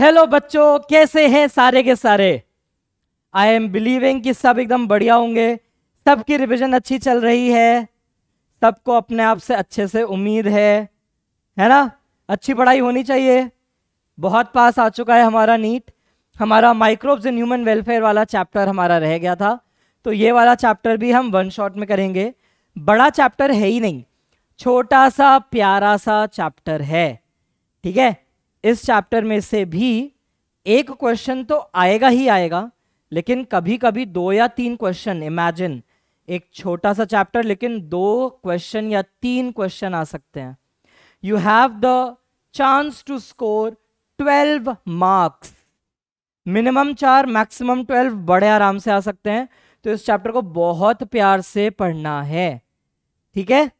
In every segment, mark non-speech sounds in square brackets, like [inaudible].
Hello बच्चों कैसे हैं सारे के सारे आई एम बिलीविंग कि सब एकदम बढ़िया होंगे सबकी रिविजन अच्छी चल रही है सबको अपने आप से अच्छे से उम्मीद है है ना अच्छी पढ़ाई होनी चाहिए बहुत पास आ चुका है हमारा नीट हमारा माइक्रोब्स इन ह्यूमन वेलफेयर वाला चैप्टर हमारा रह गया था तो ये वाला चैप्टर भी हम वन शॉट में करेंगे बड़ा चैप्टर है ही नहीं छोटा सा प्यारा सा चैप्टर है ठीक है इस चैप्टर में से भी एक क्वेश्चन तो आएगा ही आएगा लेकिन कभी कभी दो या तीन क्वेश्चन इमेजिन एक छोटा सा चैप्टर लेकिन दो क्वेश्चन या तीन क्वेश्चन आ सकते हैं you have the chance to score twelve marks minimum चार मैक्सिमम ट्वेल्व बड़े आराम से आ सकते हैं तो इस चैप्टर को बहुत प्यार से पढ़ना है ठीक है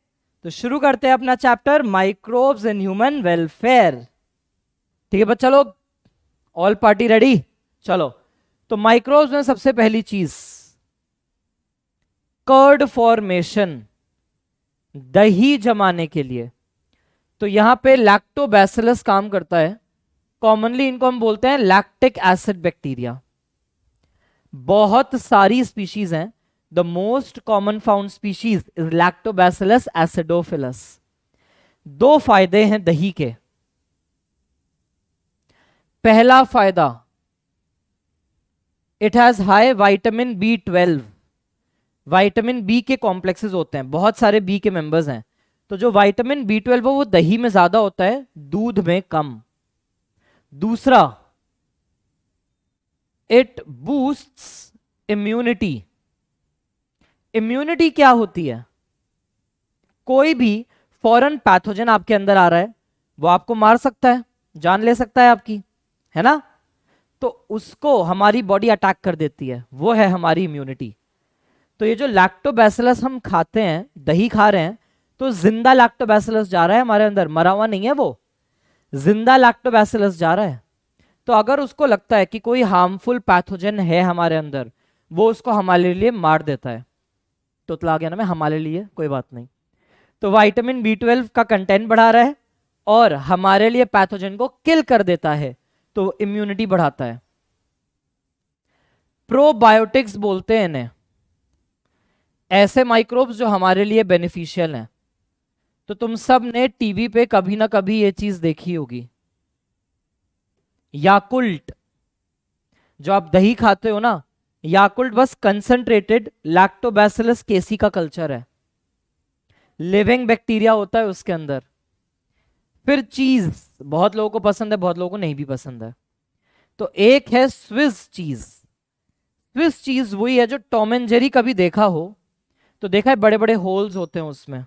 तो शुरू करते हैं अपना chapter microbes in human welfare ठीक है बच्चा लोग ऑल पार्टी रेडी चलो तो माइक्रोब्स में सबसे पहली चीज कर्ड फॉर्मेशन दही जमाने के लिए तो यहां पे लैक्टोबैसिलस काम करता है कॉमनली इनको हम बोलते हैं लैक्टिक एसिड बैक्टीरिया बहुत सारी स्पीशीज हैं the most common found species is Lactobacillus acidophilus दो फायदे हैं दही के पहला फायदा it has high vitamin B twelve vitamin B के कॉम्प्लेक्सेस होते हैं बहुत सारे बी के मेंबर्स हैं तो जो वाइटामिन बी ट्वेल्व है वो दही में ज्यादा होता है दूध में कम दूसरा इट बूस्ट इम्यूनिटी इम्यूनिटी क्या होती है कोई भी फॉरन पैथोजन आपके अंदर आ रहा है वो आपको मार सकता है जान ले सकता है आपकी है ना तो उसको हमारी बॉडी अटैक कर देती है वो है हमारी इम्यूनिटी तो ये जो लैक्टोबैसिलस हम खाते हैं दही खा रहे हैं तो जिंदा लैक्टोबैसिलस जा रहा है हमारे अंदर मरा हुआ नहीं है वो जिंदा लैक्टोबैसिलस जा रहा है तो अगर उसको लगता है कि कोई हार्मफुल पैथोजन है हमारे अंदर वो उसको हमारे लिए मार देता है तो तला तो गया ना मैं हमारे लिए कोई बात नहीं तो वाइटामिन बी ट्वेल्व का कंटेंट बढ़ा रहा है और हमारे लिए पैथोजन को किल कर देता है तो इम्यूनिटी बढ़ाता है प्रोबायोटिक्स बोलते हैं इन्हें ऐसे माइक्रोब्स जो हमारे लिए बेनिफिशियल हैं तो तुम सब ने टीवी पे कभी ना कभी ये चीज देखी होगी याकुल्ट जो आप दही खाते हो ना याकुल्ट बस कंसंट्रेटेड लैक्टोबैसिलस केसी का कल्चर है लिविंग बैक्टीरिया होता है उसके अंदर फिर चीज बहुत लोगों को पसंद है बहुत लोगों को नहीं भी पसंद है तो एक है स्विस चीज स्विस चीज वही है जो टॉम एंड जेरी कभी देखा हो तो देखा है बड़े बड़े होल्स होते हैं उसमें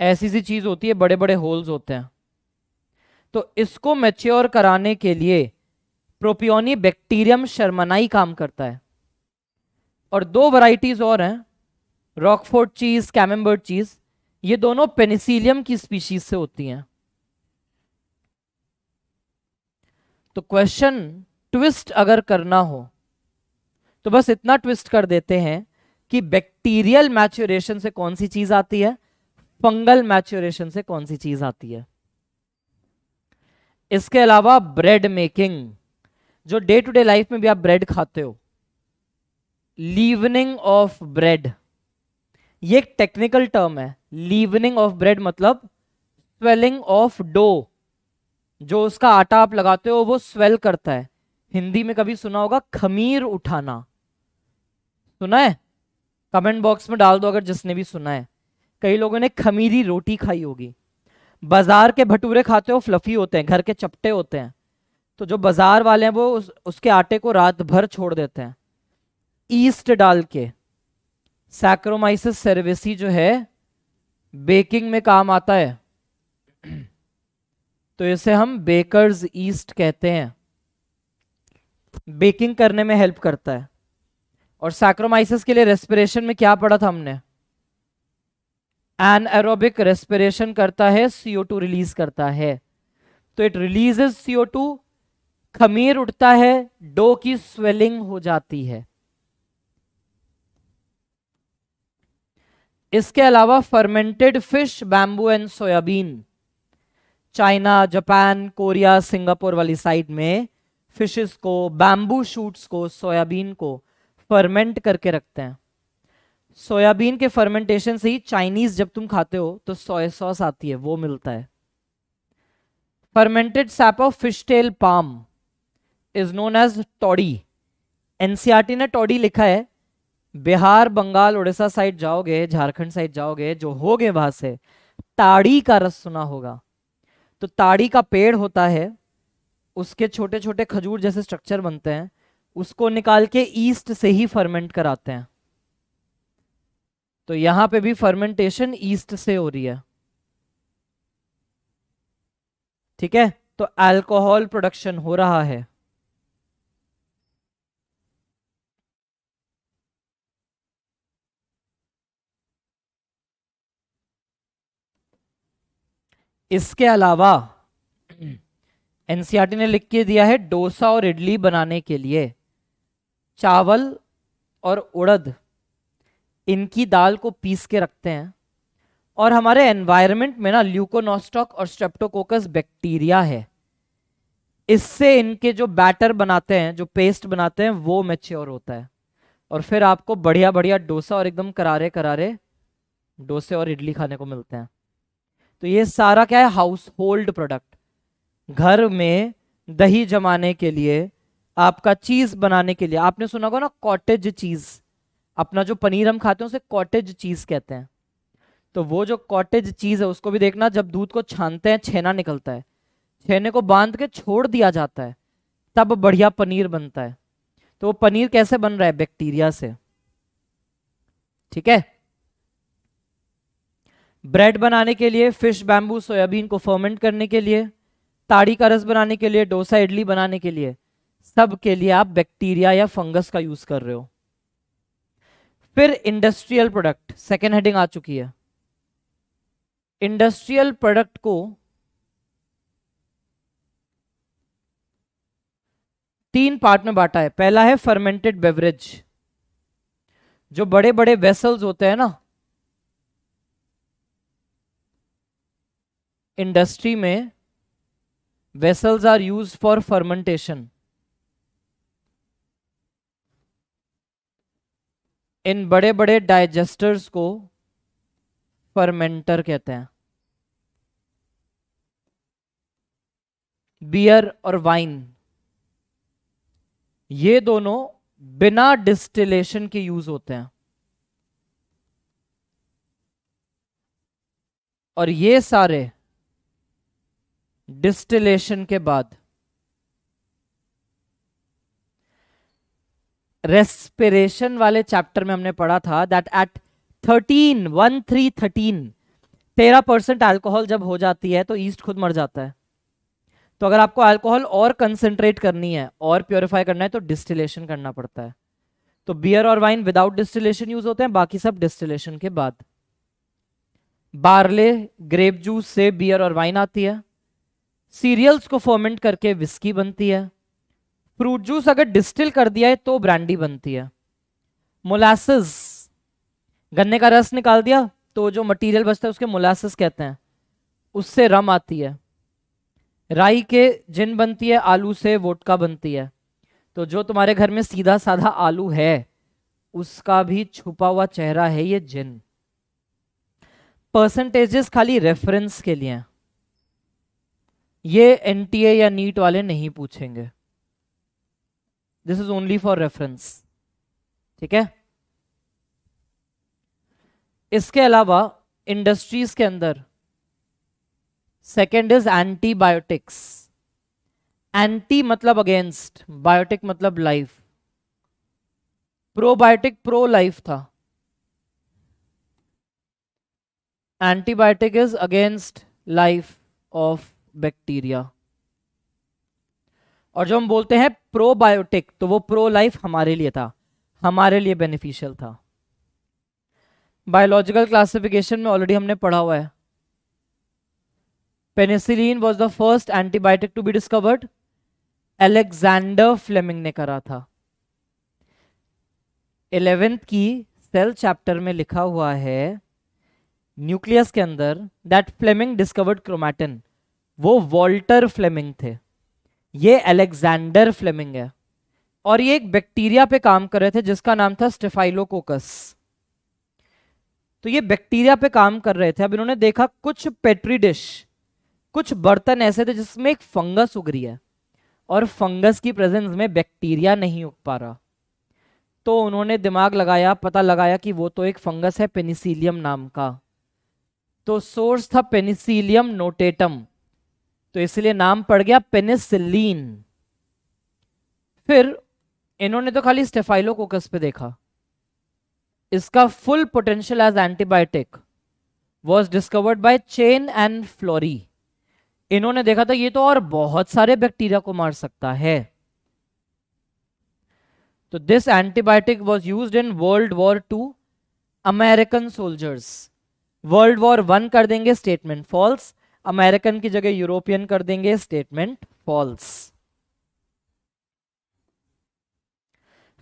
ऐसी सी चीज होती है बड़े बड़े होल्स होते हैं तो इसको मैच्योर कराने के लिए प्रोपियोनी बैक्टीरियम शर्मनाई काम करता है और दो वराइटीज और हैं रॉकफोर्ड चीज कैमेम्बर्ड चीज ये दोनों पेनिसिलियम की स्पीशीज से होती हैं तो क्वेश्चन ट्विस्ट अगर करना हो तो बस इतना ट्विस्ट कर देते हैं कि बैक्टीरियल मैच्योरेशन से कौन सी चीज आती है फंगल मैच्योरेशन से कौन सी चीज आती है इसके अलावा ब्रेड मेकिंग जो डे टू डे लाइफ में भी आप ब्रेड खाते हो लीवनिंग ऑफ ब्रेड ये एक टेक्निकल टर्म है लीवनिंग ऑफ ब्रेड मतलब स्वेलिंग ऑफ डो जो उसका आटा आप लगाते हो वो स्वेल करता है हिंदी में कभी सुना होगा खमीर उठाना सुना है कमेंट बॉक्स में डाल दो अगर जिसने भी सुना है कई लोगों ने खमीरी रोटी खाई होगी बाजार के भटूरे खाते हो फ्लफी होते हैं घर के चपटे होते हैं तो जो बाजार वाले हैं वो उस, उसके आटे को रात भर छोड़ देते हैं ईस्ट डाल के सैक्रोमाइसिस सर्विसी जो है बेकिंग में काम आता है [clears throat] तो इसे हम बेकर्स ईस्ट कहते हैं बेकिंग करने में हेल्प करता है और सैक्रोमाइसिस के लिए रेस्पिरेशन में क्या पढ़ा था हमने एन एरोबिक रेस्पिरेशन करता है सीओ टू रिलीज करता है तो इट रिलीजेस सीओ टू खमीर उठता है डो की स्वेलिंग हो जाती है इसके अलावा fermented fish bamboo and soybean China Japan Korea Singapore वाली साइड में फिशेस को बैम्बू शूट्स को सोयाबीन को फर्मेंट करके रखते हैं सोयाबीन के फर्मेंटेशन से ही चाइनीज जब तुम खाते हो तो सोया सॉस आती है वो मिलता है fermented sap of fish tail palm is known as toddy NCERT ने टॉडी लिखा है बिहार बंगाल उड़ीसा साइड जाओगे झारखंड साइड जाओगे जो हो गए वहां से ताड़ी का रस सुना होगा तो ताड़ी का पेड़ होता है उसके छोटे छोटे खजूर जैसे स्ट्रक्चर बनते हैं उसको निकाल के ईस्ट से ही फर्मेंट कराते हैं तो यहां पे भी फर्मेंटेशन ईस्ट से हो रही है ठीक है तो अल्कोहल प्रोडक्शन हो रहा है इसके अलावा एनसीईआरटी ने लिख के दिया है डोसा और इडली बनाने के लिए चावल और उड़द इनकी दाल को पीस के रखते हैं और हमारे एनवायरनमेंट में ना ल्यूकोनोस्टॉक और स्ट्रेप्टोकोकस बैक्टीरिया है इससे इनके जो बैटर बनाते हैं जो पेस्ट बनाते हैं वो मेच्योर होता है और फिर आपको बढ़िया बढ़िया डोसा और एकदम करारे करारे डोसे और इडली खाने को मिलते हैं तो ये सारा क्या है हाउस होल्ड प्रोडक्ट घर में दही जमाने के लिए आपका चीज बनाने के लिए आपने सुना होगा ना कॉटेज चीज अपना जो पनीर हम खाते हैं उसे कॉटेज चीज कहते हैं तो वो जो कॉटेज चीज है उसको भी देखना जब दूध को छानते हैं छेना निकलता है छेने को बांध के छोड़ दिया जाता है तब बढ़िया पनीर बनता है तो वो पनीर कैसे बन रहा है बैक्टीरिया से ठीक है ब्रेड बनाने के लिए फिश बैम्बू सोयाबीन को फर्मेंट करने के लिए ताड़ी का रस बनाने के लिए डोसा इडली बनाने के लिए सब के लिए आप बैक्टीरिया या फंगस का यूज कर रहे हो फिर इंडस्ट्रियल प्रोडक्ट सेकेंड हेडिंग आ चुकी है इंडस्ट्रियल प्रोडक्ट को तीन पार्ट में बांटा है पहला है फर्मेंटेड बेवरेज जो बड़े बड़े वेसल्स होते हैं ना इंडस्ट्री में vessels are use for fermentation in बड़े बड़े डाइजेस्टर्स को फर्मेंटर कहते हैं बियर और वाइन ये दोनों बिना डिस्टिलेशन के यूज होते हैं और ये सारे डिस्टिलेशन के बाद रेस्पिरेशन वाले चैप्टर में हमने पढ़ा था that at thirteen one three thirteen तेरह परसेंट एल्कोहल जब हो जाती है तो ईस्ट खुद मर जाता है तो अगर आपको अल्कोहल और कंसेंट्रेट करनी है और प्योरीफाई करना है तो डिस्टिलेशन करना पड़ता है तो बियर और वाइन विदाउट डिस्टिलेशन यूज होते हैं बाकी सब डिस्टिलेशन के बाद बारले ग्रेप जूस से बियर और वाइन आती है सीरियल्स को फर्मेंट करके विस्की बनती है फ्रूट जूस अगर डिस्टिल कर दिया है तो ब्रांडी बनती है मोलासिस गन्ने का रस निकाल दिया तो जो मटेरियल बचता है उसके मोलासिस कहते हैं उससे रम आती है राई के जिन बनती है आलू से वोटका बनती है तो जो तुम्हारे घर में सीधा साधा आलू है उसका भी छुपा हुआ चेहरा है ये जिन परसेंटेजेस खाली रेफरेंस के लिए हैं ये एनटीए या नीट वाले नहीं पूछेंगे this is only for reference ठीक है इसके अलावा इंडस्ट्रीज के अंदर सेकेंड इज एंटीबायोटिक्स एंटी मतलब अगेंस्ट बायोटिक मतलब लाइफ प्रोबायोटिक प्रो लाइफ था antibiotic is against life of bacteria और जो हम बोलते हैं प्रोबायोटिक तो वो प्रो लाइफ हमारे लिए था हमारे लिए बेनिफिशियल था बायोलॉजिकल क्लासिफिकेशन में ऑलरेडी हमने पढ़ा हुआ है penicillin was the first antibiotic to be discovered Alexander Fleming ने करा था इलेवेंथ की सेल चैप्टर में लिखा हुआ है न्यूक्लियस के अंदर दैट फ्लेमिंग डिस्कवर्ड क्रोमैटिन वो वॉल्टर फ्लेमिंग थे ये अलेक्जेंडर फ्लेमिंग है और ये एक बैक्टीरिया पे काम कर रहे थे जिसका नाम था स्टेफाइलोकोकस तो ये बैक्टीरिया पे काम कर रहे थे अब इन्होंने देखा कुछ पेट्री डिश कुछ बर्तन ऐसे थे जिसमें एक फंगस उग रही है और फंगस की प्रेजेंस में बैक्टीरिया नहीं उग पा रहा तो उन्होंने दिमाग लगाया पता लगाया कि वो तो एक फंगस है पेनिसिलियम नाम का तो सोर्स था पेनिसिलियम नोटेटम तो इसलिए नाम पड़ गया पेनिसिलीन फिर इन्होंने तो खाली स्टेफाइलोकोकस पे देखा इसका full potential as antibiotic was discovered by Chain and Florey इन्होंने देखा था ये तो और बहुत सारे बैक्टीरिया को मार सकता है तो this antibiotic was use in World War two American soldiers World War one कर देंगे स्टेटमेंट फॉल्स अमेरिकन की जगह यूरोपियन कर देंगे statement false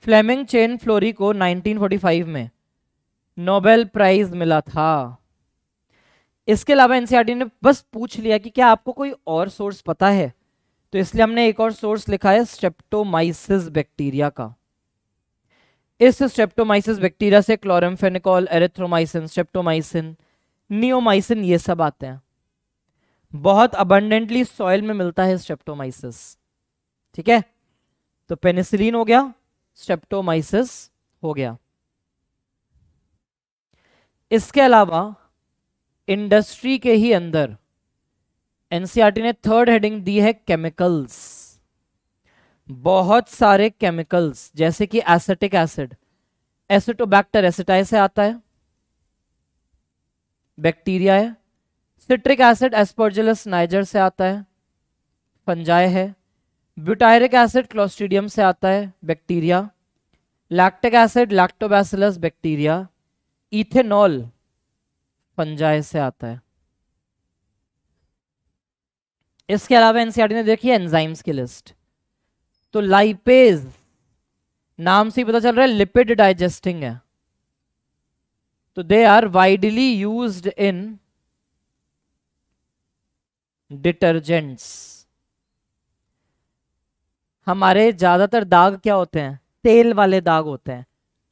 Fleming Chain Florey को 1945 में नोबेल प्राइज मिला था इसके अलावा एनसीआरटी e ने बस पूछ लिया कि क्या आपको कोई और सोर्स पता है तो इसलिए हमने एक और सोर्स लिखा है स्टेप्टोमाइसिस बैक्टीरिया का इस स्टेप्टोमाइसिस बैक्टीरिया से क्लोरमफेनिकॉल एरेथ्रोमाइसिन स्टेप्टोमाइसिन नियोमाइसिन ये सब आते हैं बहुत अबंडेंटली सॉइल में मिलता है स्टेप्टोमाइसिस ठीक है तो पेनिसिलिन हो गया स्टेप्टोमाइसिस हो गया इसके अलावा इंडस्ट्री के ही अंदर एनसीआरटी e ने थर्ड हेडिंग दी है केमिकल्स बहुत सारे केमिकल्स जैसे कि एसेटिक एसिड एसिटोबैक्टर एसिटाइस से आता है बैक्टीरिया है सिट्रिक एसिड एस्पर्जिलस नाइजर से आता है फंजाय है ब्यूटायरिक एसिड क्लोस्टिडियम से आता है bacteria lactic acid Lactobacillus bacteria ethanol fungi से आता है इसके अलावा एनसीआरटी e ने देखी एंजाइम्स की लिस्ट तो लाइपेज नाम से ही पता चल रहा है लिपिड डाइजेस्टिंग है तो they are widely used in detergents हमारे ज़्यादातर दाग क्या होते हैं तेल वाले दाग होते हैं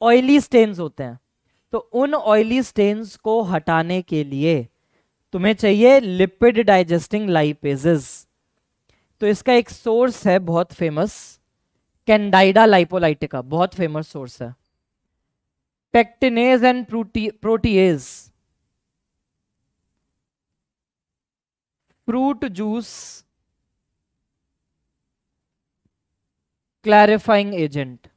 ऑयली स्टेन्स होते हैं तो उन ऑयली स्टेन्स को हटाने के लिए तुम्हें चाहिए लिपिड डाइजेस्टिंग लाइपेजेस तो इसका एक सोर्स है बहुत फेमस कैंडाइडा लाइपोलाइटिका बहुत फेमस सोर्स है pectinase and protease fruit juice clarifying agent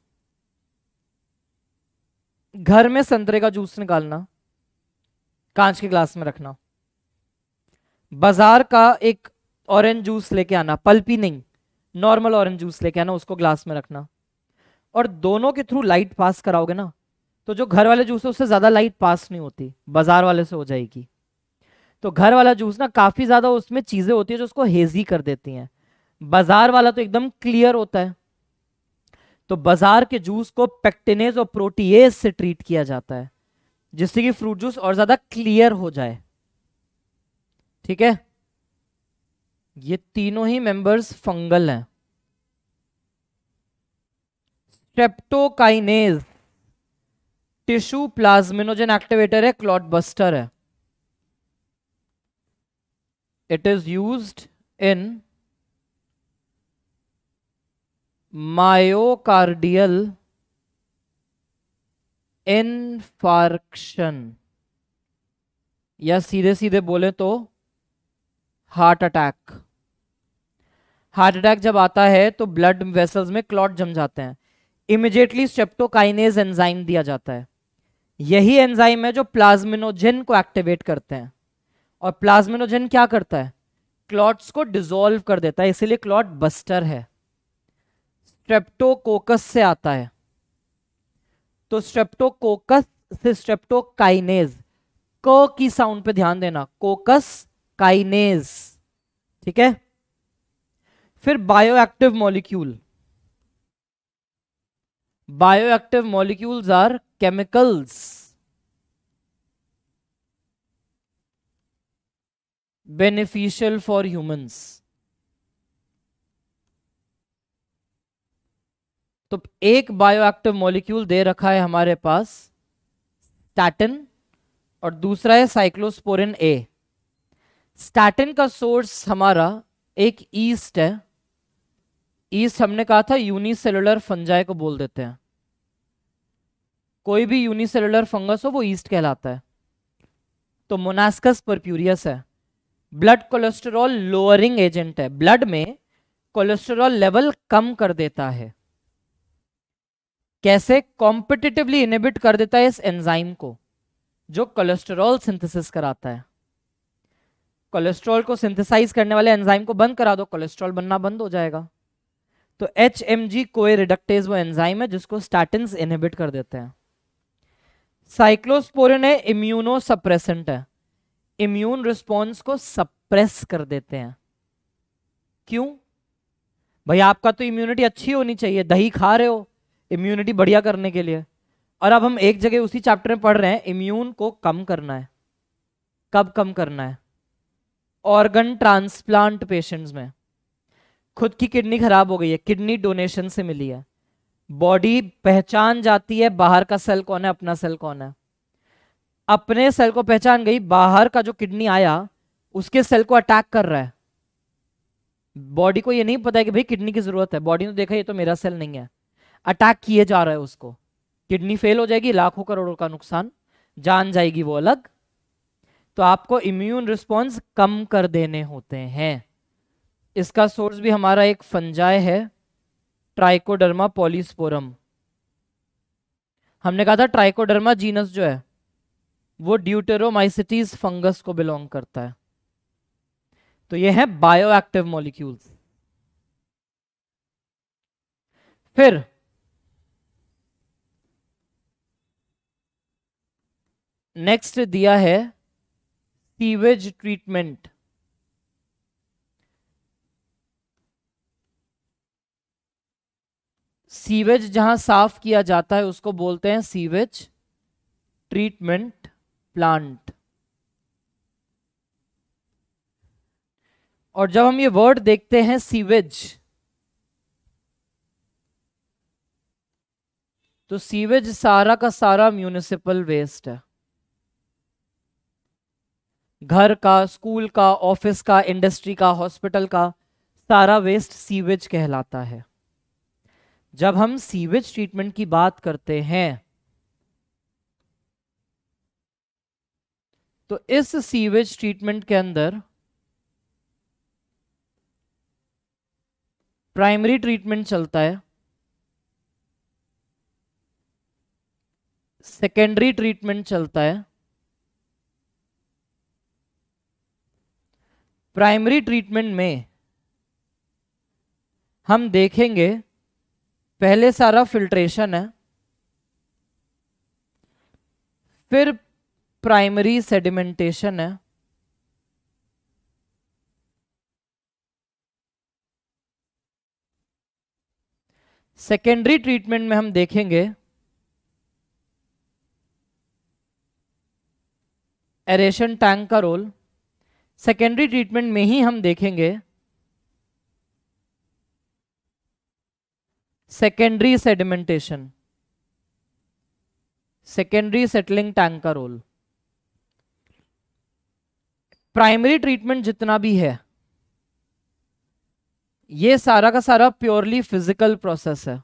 घर में संतरे का जूस निकालना कांच के ग्लास में रखना बाजार का एक ऑरेंज जूस लेके आना पल्पी नहीं नॉर्मल ऑरेंज जूस लेके आना उसको ग्लास में रखना और दोनों के थ्रू लाइट पास कराओगे ना तो जो घर वाले जूस है उससे ज्यादा लाइट पास नहीं होती बाजार वाले से हो जाएगी तो घर वाला जूस ना काफ़ी ज़्यादा उसमें चीज़ें होती है जो उसको हेजी कर देती हैं बाजार वाला तो एकदम क्लियर होता है तो बाजार के जूस को पेक्टिनेज और प्रोटीएस से ट्रीट किया जाता है जिससे कि फ्रूट जूस और ज़्यादा क्लियर हो जाए ठीक है ये तीनों ही मेंबर्स फंगल हैं स्ट्रेप्टोकाइनेज टिश्यू प्लाज्मिनोजन एक्टिवेटर है क्लॉट बस्टर है it is used in myocardial infarction या सीधे सीधे बोले तो हार्ट अटैक हार्ट अटैक जब आता है तो ब्लड वेसल्स में क्लॉट जम जाते हैं इमिजिएटली स्टेप्टोकाइनेज एंजाइम दिया जाता है यही एंजाइम है जो प्लाज्मिनोजिन को एक्टिवेट करते हैं और प्लाज्मेनोजन क्या करता है क्लॉट्स को डिजोल्व कर देता है इसीलिए क्लॉट बस्टर है स्ट्रेप्टोकोकस से आता है तो स्ट्रेप्टोकोकस से स्ट्रेप्टोकाइनेज क की साउंड पे ध्यान देना कोकस काइनेज ठीक है फिर bio active molecule bio active molecules are chemicals beneficial for humans तो एक बायोएक्टिव मॉलिक्यूल दे रखा है हमारे पास स्टैटिन और दूसरा है साइक्लोस्पोरिन ए स्टैटिन का सोर्स हमारा एक ईस्ट है ईस्ट हमने कहा था यूनिसेलुलर फंजाई को बोल देते हैं कोई भी यूनिसेलुलर फंगस हो वो ईस्ट कहलाता है तो मोनास्कस परप्यूरियस है ब्लड कोलेस्टेरॉल लोअरिंग एजेंट है ब्लड में कोलेस्टेरॉल लेवल कम कर देता है कैसे कॉम्पिटिटिवली इनिबिट कर देता है इस एंजाइम को जो कोलेस्टेरॉल सिंथेसिस कराता है कोलेस्ट्रॉल को सिंथेसाइज करने वाले एंजाइम को बंद करा दो कोलेस्ट्रॉल बनना बंद हो जाएगा तो एच एम जी को रिडक्टेज वो एंजाइम है जिसको स्टैटिन इनहिबिट कर देते हैं साइक्लोस्पोरिन है इम्यूनो सप्रेसेंट है इम्यून रिस्पॉन्स को सप्रेस कर देते हैं क्यों भाई आपका तो इम्यूनिटी अच्छी होनी चाहिए दही खा रहे हो इम्यूनिटी बढ़िया करने के लिए और अब हम एक जगह उसी चैप्टर में पढ़ रहे हैं इम्यून को कम करना है कब कम करना है ऑर्गन ट्रांसप्लांट पेशेंट्स में खुद की किडनी खराब हो गई है किडनी डोनेशन से मिली है बॉडी पहचान जाती है बाहर का सेल कौन है अपना सेल कौन है अपने सेल को पहचान गई बाहर का जो किडनी आया उसके सेल को अटैक कर रहा है बॉडी को ये नहीं पता है कि भाई किडनी की जरूरत है बॉडी ने देखा ये तो मेरा सेल नहीं है अटैक किए जा रहा है उसको किडनी फेल हो जाएगी लाखों करोड़ों का नुकसान जान जाएगी वो अलग तो आपको इम्यून रिस्पॉन्स कम कर देने होते हैं इसका सोर्स भी हमारा एक फंजाय है ट्राइकोडर्मा पॉलिस्पोरम हमने कहा था ट्राइकोडर्मा जीनस जो है वो ड्यूटेरोमाइसिटीज फंगस को बिलोंग करता है तो ये है बायो एक्टिव मॉलिक्यूल्स फिर नेक्स्ट दिया है सीवेज ट्रीटमेंट सीवेज जहां साफ किया जाता है उसको बोलते हैं सीवेज ट्रीटमेंट प्लांट और जब हम ये वर्ड देखते हैं सीवेज तो सीवेज सारा का सारा म्यूनिसिपल वेस्ट है घर का स्कूल का ऑफिस का इंडस्ट्री का हॉस्पिटल का सारा वेस्ट सीवेज कहलाता है जब हम सीवेज ट्रीटमेंट की बात करते हैं तो इस सीवेज ट्रीटमेंट के अंदर प्राइमरी ट्रीटमेंट चलता है सेकेंडरी ट्रीटमेंट चलता है प्राइमरी ट्रीटमेंट में हम देखेंगे पहले सारा फिल्ट्रेशन है फिर प्राइमरी सेडिमेंटेशन है सेकेंडरी ट्रीटमेंट में हम देखेंगे एरेशन टैंक का रोल सेकेंडरी ट्रीटमेंट में ही हम देखेंगे secondary sedimentation secondary settling tank का रोल प्राइमरी ट्रीटमेंट जितना भी है ये सारा का सारा प्योरली फिजिकल प्रोसेस है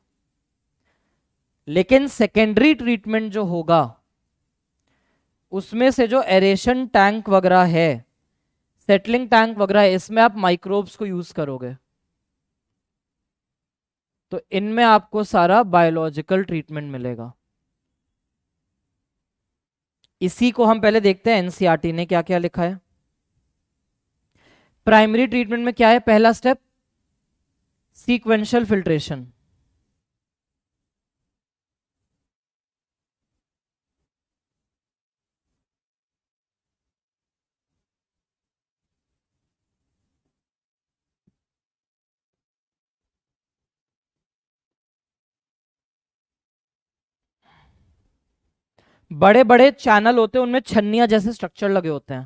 लेकिन सेकेंडरी ट्रीटमेंट जो होगा उसमें से जो एरेशन टैंक वगैरह है सेटलिंग टैंक वगैरह है इसमें आप माइक्रोब्स को यूज करोगे तो इनमें आपको सारा बायोलॉजिकल ट्रीटमेंट मिलेगा इसी को हम पहले देखते हैं एनसीआरटी ने क्या क्या लिखा है प्राइमरी ट्रीटमेंट में क्या है पहला स्टेप सीक्वेंशियल फिल्ट्रेशन बड़े बड़े चैनल होते हैं उनमें छन्निया जैसे स्ट्रक्चर लगे होते हैं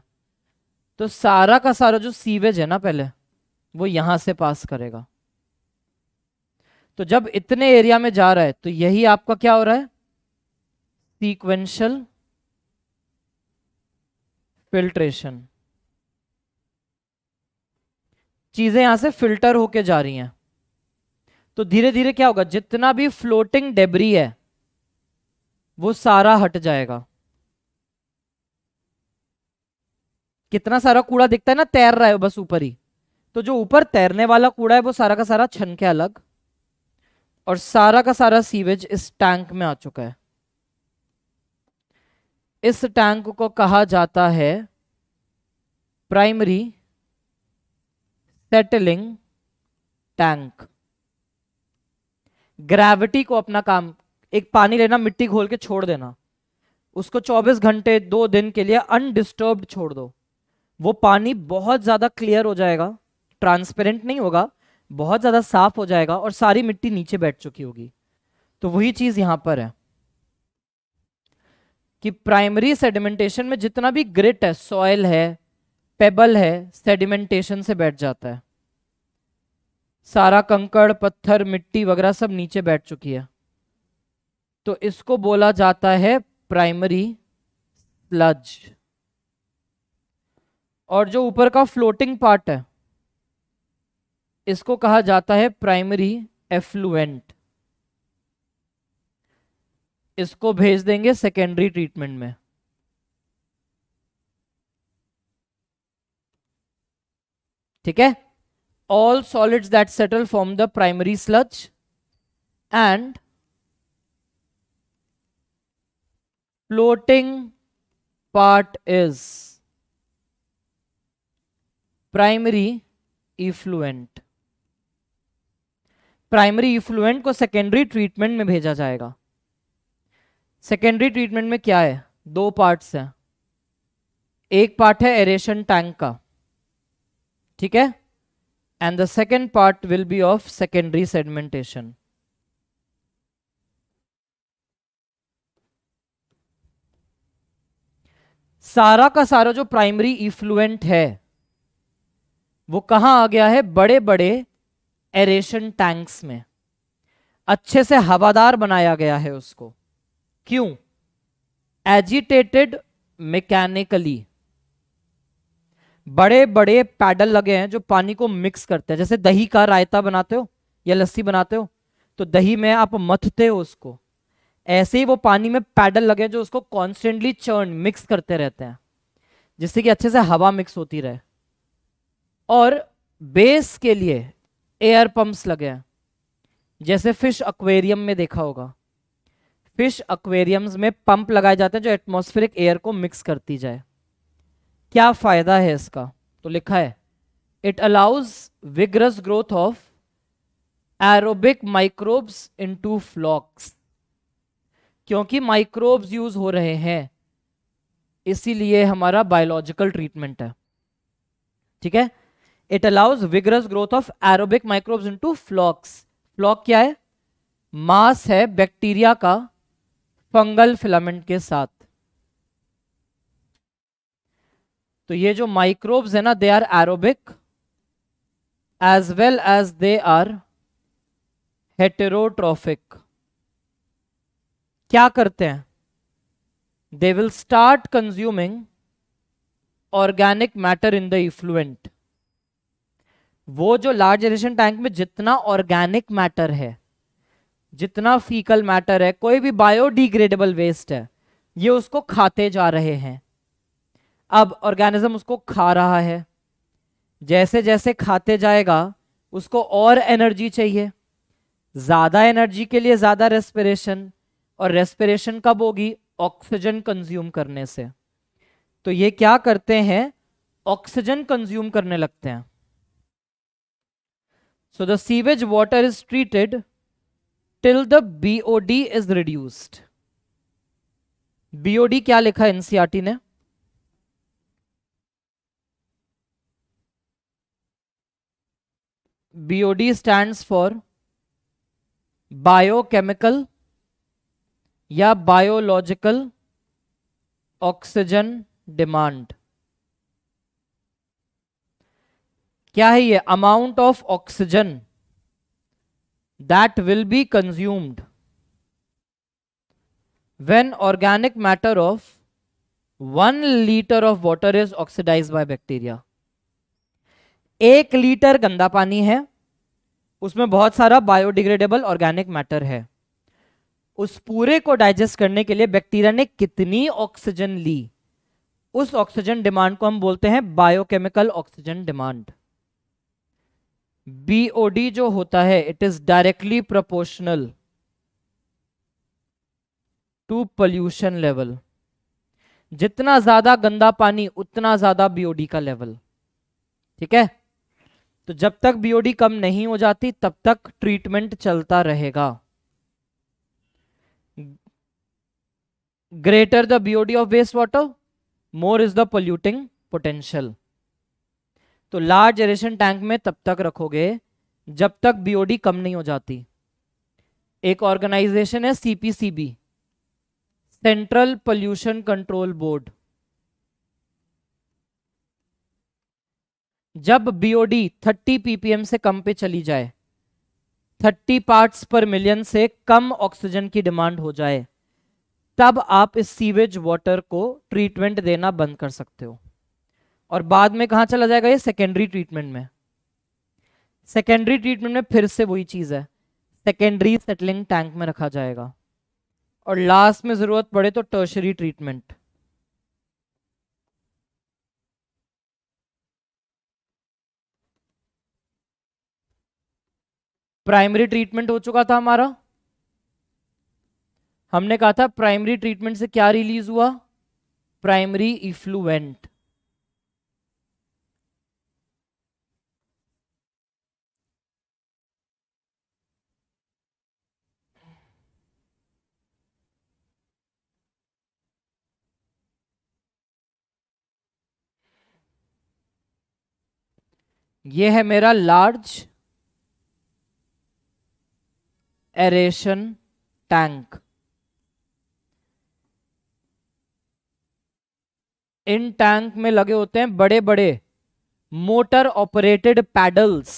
तो सारा का सारा जो सीवेज है ना पहले वो यहां से पास करेगा तो जब इतने एरिया में जा रहा है तो यही आपका क्या हो रहा है सीक्वेंशियल फिल्ट्रेशन चीजें यहां से फिल्टर होके जा रही हैं तो धीरे धीरे क्या होगा जितना भी फ्लोटिंग डेबरी है वो सारा हट जाएगा कितना सारा कूड़ा दिखता है ना तैर रहा है बस ऊपर ही तो जो ऊपर तैरने वाला कूड़ा है वो सारा का सारा छन के अलग और सारा का सारा सीवेज इस टैंक में आ चुका है इस टैंक को कहा जाता है प्राइमरी सेटलिंग टैंक ग्रेविटी को अपना काम एक पानी लेना मिट्टी घोल के छोड़ देना उसको 24 घंटे दो दिन के लिए अनडिस्टर्ब छोड़ दो वो पानी बहुत ज़्यादा क्लियर हो जाएगा ट्रांसपेरेंट नहीं होगा बहुत ज़्यादा साफ हो जाएगा और सारी मिट्टी नीचे बैठ चुकी होगी तो वही चीज़ यहाँ पर है कि प्राइमरी सेडिमेंटेशन में जितना भी ग्रिट है सॉयल है पेबल है सेडिमेंटेशन से बैठ जाता है सारा कंकड़ पत्थर मिट्टी वगैरह सब नीचे बैठ चुकी है तो इसको बोला जाता है प्राइमरी स्लज और जो ऊपर का फ्लोटिंग पार्ट है इसको कहा जाता है प्राइमरी एफ्लुएंट इसको भेज देंगे सेकेंडरी ट्रीटमेंट में ठीक है all solids that settle from the primary sludge and floating part is primary effluent primary effluent को सेकेंडरी ट्रीटमेंट में भेजा जाएगा सेकेंडरी ट्रीटमेंट में क्या है दो पार्ट्स हैं एक पार्ट है एरेशन टैंक का ठीक है and the second part will be of secondary sedimentation सारा का सारा जो प्राइमरी इफ्लुएंट है वो कहाँ आ गया है बड़े बड़े एरेशन टैंक्स में अच्छे से हवादार बनाया गया है उसको क्यों एजिटेटेड मैकेनिकली बड़े बड़े पैडल लगे हैं जो पानी को मिक्स करते हैं जैसे दही का रायता बनाते हो या लस्सी बनाते हो तो दही में आप मथते हो उसको ऐसे ही वो पानी में पैडल लगे जो उसको कॉन्स्टेंटली चर्न मिक्स करते रहते हैं जिससे कि अच्छे से हवा मिक्स होती रहे और बेस के लिए एयर पंप्स लगे हैं जैसे फिश एक्वेरियम में देखा होगा फिश एक्वेरियम्स में पंप लगाए जाते हैं जो एटमोस्फेरिक एयर को मिक्स करती जाए क्या फ़ायदा है इसका तो लिखा है it allows vigorous growth of aerobic microbes into flocs क्योंकि माइक्रोब्स यूज हो रहे हैं इसीलिए हमारा बायोलॉजिकल ट्रीटमेंट है ठीक है it allows vigorous growth of aerobic microbes into flocs floc क्या है मास है बैक्टीरिया का फंगल फिलामेंट के साथ तो ये जो माइक्रोब्स है ना they are aerobic as well as they are heterotrophic क्या करते हैं they will start consuming organic matter in the effluent वो जो लार्ज एरेशन टैंक में जितना ऑर्गेनिक मैटर है जितना फीकल मैटर है कोई भी बायोडिग्रेडेबल वेस्ट है ये उसको खाते जा रहे हैं अब ऑर्गेनिज्म उसको खा रहा है जैसे जैसे खाते जाएगा उसको और एनर्जी चाहिए ज़्यादा एनर्जी के लिए ज़्यादा रेस्पिरेशन और रेस्पिरेशन कब होगी ऑक्सीजन कंज्यूम करने से तो ये क्या करते हैं ऑक्सीजन कंज्यूम करने लगते हैं So the sewage water is treated till the BOD is reduced. BOD क्या लिखा एनसीआरटी ने BOD stands for biochemical या biological oxygen demand क्या है ये amount of oxygen that will be consumed when organic matter of one litre of water is oxidise by bacteria एक litre गंदा पानी है उसमें बहुत सारा बायोडिग्रेडेबल ऑर्गेनिक मैटर है उस पूरे को डाइजेस्ट करने के लिए बैक्टीरिया ने कितनी ऑक्सीजन ली उस ऑक्सीजन डिमांड को हम बोलते हैं बायोकेमिकल ऑक्सीजन डिमांड बीओडी जो होता है it is directly proportional to pollution level जितना ज्यादा गंदा पानी उतना ज्यादा बीओडी का लेवल ठीक है तो जब तक बीओडी कम नहीं हो जाती तब तक ट्रीटमेंट चलता रहेगा greater the BOD of waste water more is the polluting potential तो लार्ज एरेशन टैंक में तब तक रखोगे जब तक बीओडी कम नहीं हो जाती एक ऑर्गेनाइजेशन है CPCB central pollution control board जब बीओडी 30 पीपीएम से कम पे चली जाए 30 पार्ट्स पर मिलियन से कम ऑक्सीजन की डिमांड हो जाए तब आप इस सीवेज वाटर को ट्रीटमेंट देना बंद कर सकते हो और बाद में कहा चला जाएगा ये सेकेंडरी ट्रीटमेंट में सेकेंडरी ट्रीटमेंट में फिर से वही चीज़ है सेकेंडरी सेटलिंग टैंक में रखा जाएगा और लास्ट में ज़रूरत पड़े तो टर्शरी ट्रीटमेंट प्राइमरी ट्रीटमेंट हो चुका था हमारा हमने कहा था प्राइमरी ट्रीटमेंट से क्या रिलीज हुआ प्राइमरी इफ्लुएंट ये है मेरा लार्ज एरेशन टैंक इन टैंक में लगे होते हैं बड़े बड़े मोटर ऑपरेटेड पैडल्स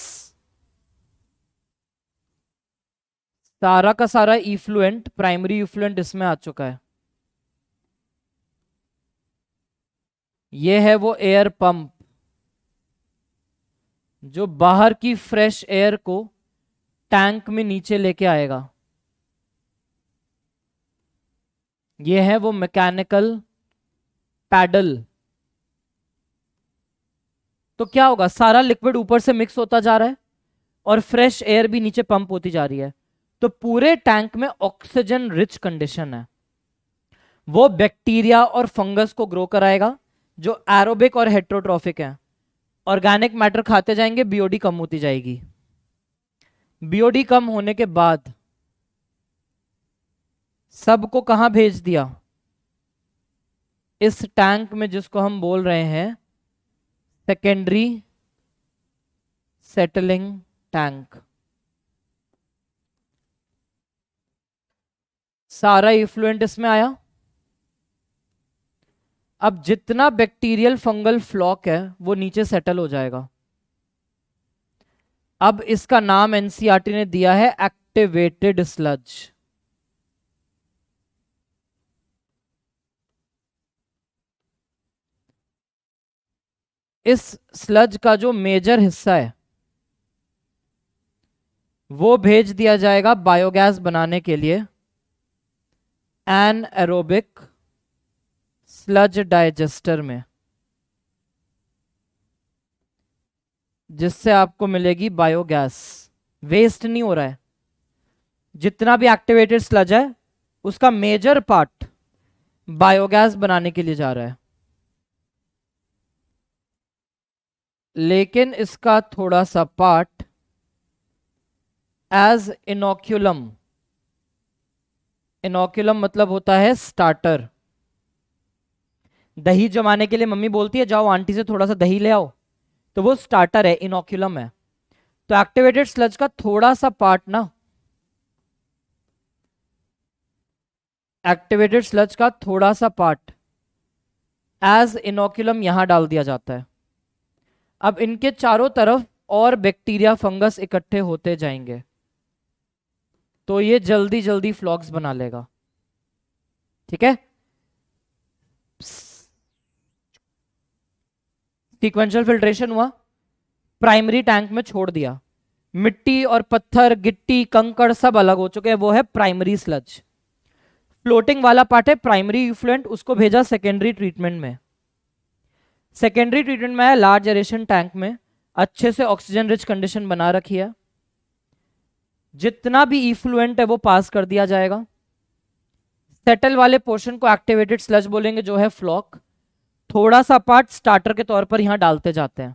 सारा का सारा इफ्लुएंट प्राइमरी इफ्लुएंट इसमें आ चुका है यह है वो एयर पंप जो बाहर की फ्रेश एयर को टैंक में नीचे लेके आएगा ये है वो मैकेनिकल पैडल तो क्या होगा सारा लिक्विड ऊपर से मिक्स होता जा रहा है और फ्रेश एयर भी नीचे पंप होती जा रही है तो पूरे टैंक में ऑक्सीजन रिच कंडीशन है वो बैक्टीरिया और फंगस को ग्रो कराएगा जो एरोबिक और हेट्रोट्रॉफिक है ऑर्गेनिक मैटर खाते जाएंगे बीओडी कम होती जाएगी बीओडी कम होने के बाद सबको कहां भेज दिया इस टैंक में जिसको हम बोल रहे हैं सेकेंडरी सेटलिंग टैंक सारा इफ्लुएंट इसमें आया अब जितना बैक्टीरियल फंगल फ्लॉक है वो नीचे सेटल हो जाएगा अब इसका नाम एनसीआरटी e ने दिया है एक्टिवेटेड स्लज इस स्लज का जो मेजर हिस्सा है वो भेज दिया जाएगा बायोगैस बनाने के लिए एन एरोबिक स्लज डाइजेस्टर में जिससे आपको मिलेगी बायोगैस वेस्ट नहीं हो रहा है जितना भी एक्टिवेटेड स्लज है उसका मेजर पार्ट बायोगैस बनाने के लिए जा रहा है लेकिन इसका थोड़ा सा पार्ट एज इनोक्यूलम इनोक्यूलम मतलब होता है स्टार्टर दही जमाने के लिए मम्मी बोलती है जाओ आंटी से थोड़ा सा दही ले आओ तो वो स्टार्टर है इनोक्यूलम है तो एक्टिवेटेड स्लज का थोड़ा सा पार्ट ना एक्टिवेटेड स्लज का थोड़ा सा पार्ट एज इनोक्यूलम यहां डाल दिया जाता है अब इनके चारों तरफ और बैक्टीरिया फंगस इकट्ठे होते जाएंगे तो ये जल्दी जल्दी फ्लॉक्स बना लेगा ठीक है सीक्वेंशियल फिल्ट्रेशन हुआ प्राइमरी टैंक में छोड़ दिया मिट्टी और पत्थर गिट्टी कंकड़ सब अलग हो चुके हैं वो है प्राइमरी स्लज फ्लोटिंग वाला पार्ट है प्राइमरी इफ्लुएंट उसको भेजा सेकेंडरी ट्रीटमेंट में सेकेंडरी ट्रीटमेंट में आया लार्ज एरेशन टैंक में अच्छे से ऑक्सीजन रिच कंडीशन बना रखी है जितना भी इफ्लुएंट है वो पास कर दिया जाएगा सेटल वाले पोर्शन को एक्टिवेटेड स्लज बोलेंगे जो है फ्लॉक थोड़ा सा पार्ट स्टार्टर के तौर पर यहां डालते जाते हैं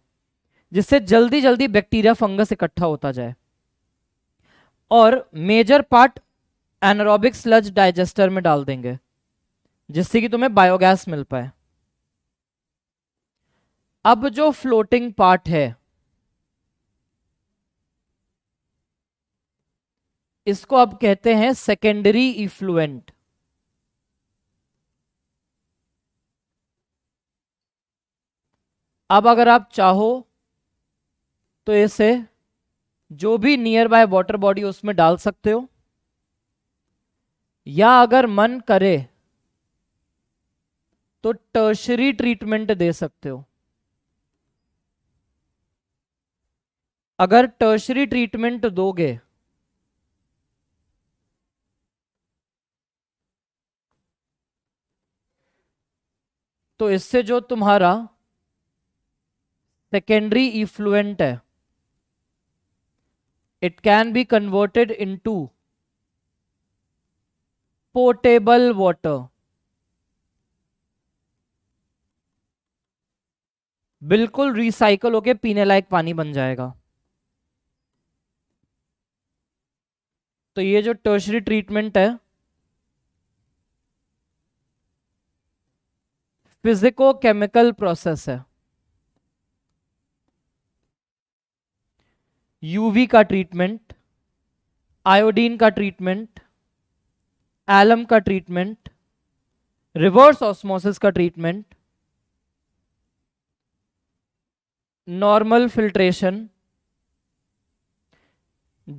जिससे जल्दी जल्दी बैक्टीरिया फंगस इकट्ठा होता जाए और major part anaerobic sludge digester में डाल देंगे जिससे कि तुम्हें बायोगैस मिल पाए अब जो फ्लोटिंग पार्ट है इसको अब कहते हैं सेकेंडरी इफ्लुएंट अब अगर आप चाहो तो इसे जो भी नियर बाय वॉटर बॉडी उसमें डाल सकते हो या अगर मन करे तो टर्शरी ट्रीटमेंट दे सकते हो अगर टर्शरी ट्रीटमेंट दोगे तो इससे जो तुम्हारा सेकेंडरी इफ्लुएंट है it can be converted into portable water बिल्कुल रिसाइकल होके पीने लायक पानी बन जाएगा तो ये जो टर्शरी ट्रीटमेंट है फिजिको केमिकल प्रोसेस है यूवी का ट्रीटमेंट आयोडीन का ट्रीटमेंट एलम का ट्रीटमेंट रिवर्स ऑस्मोसिस का ट्रीटमेंट नॉर्मल फिल्ट्रेशन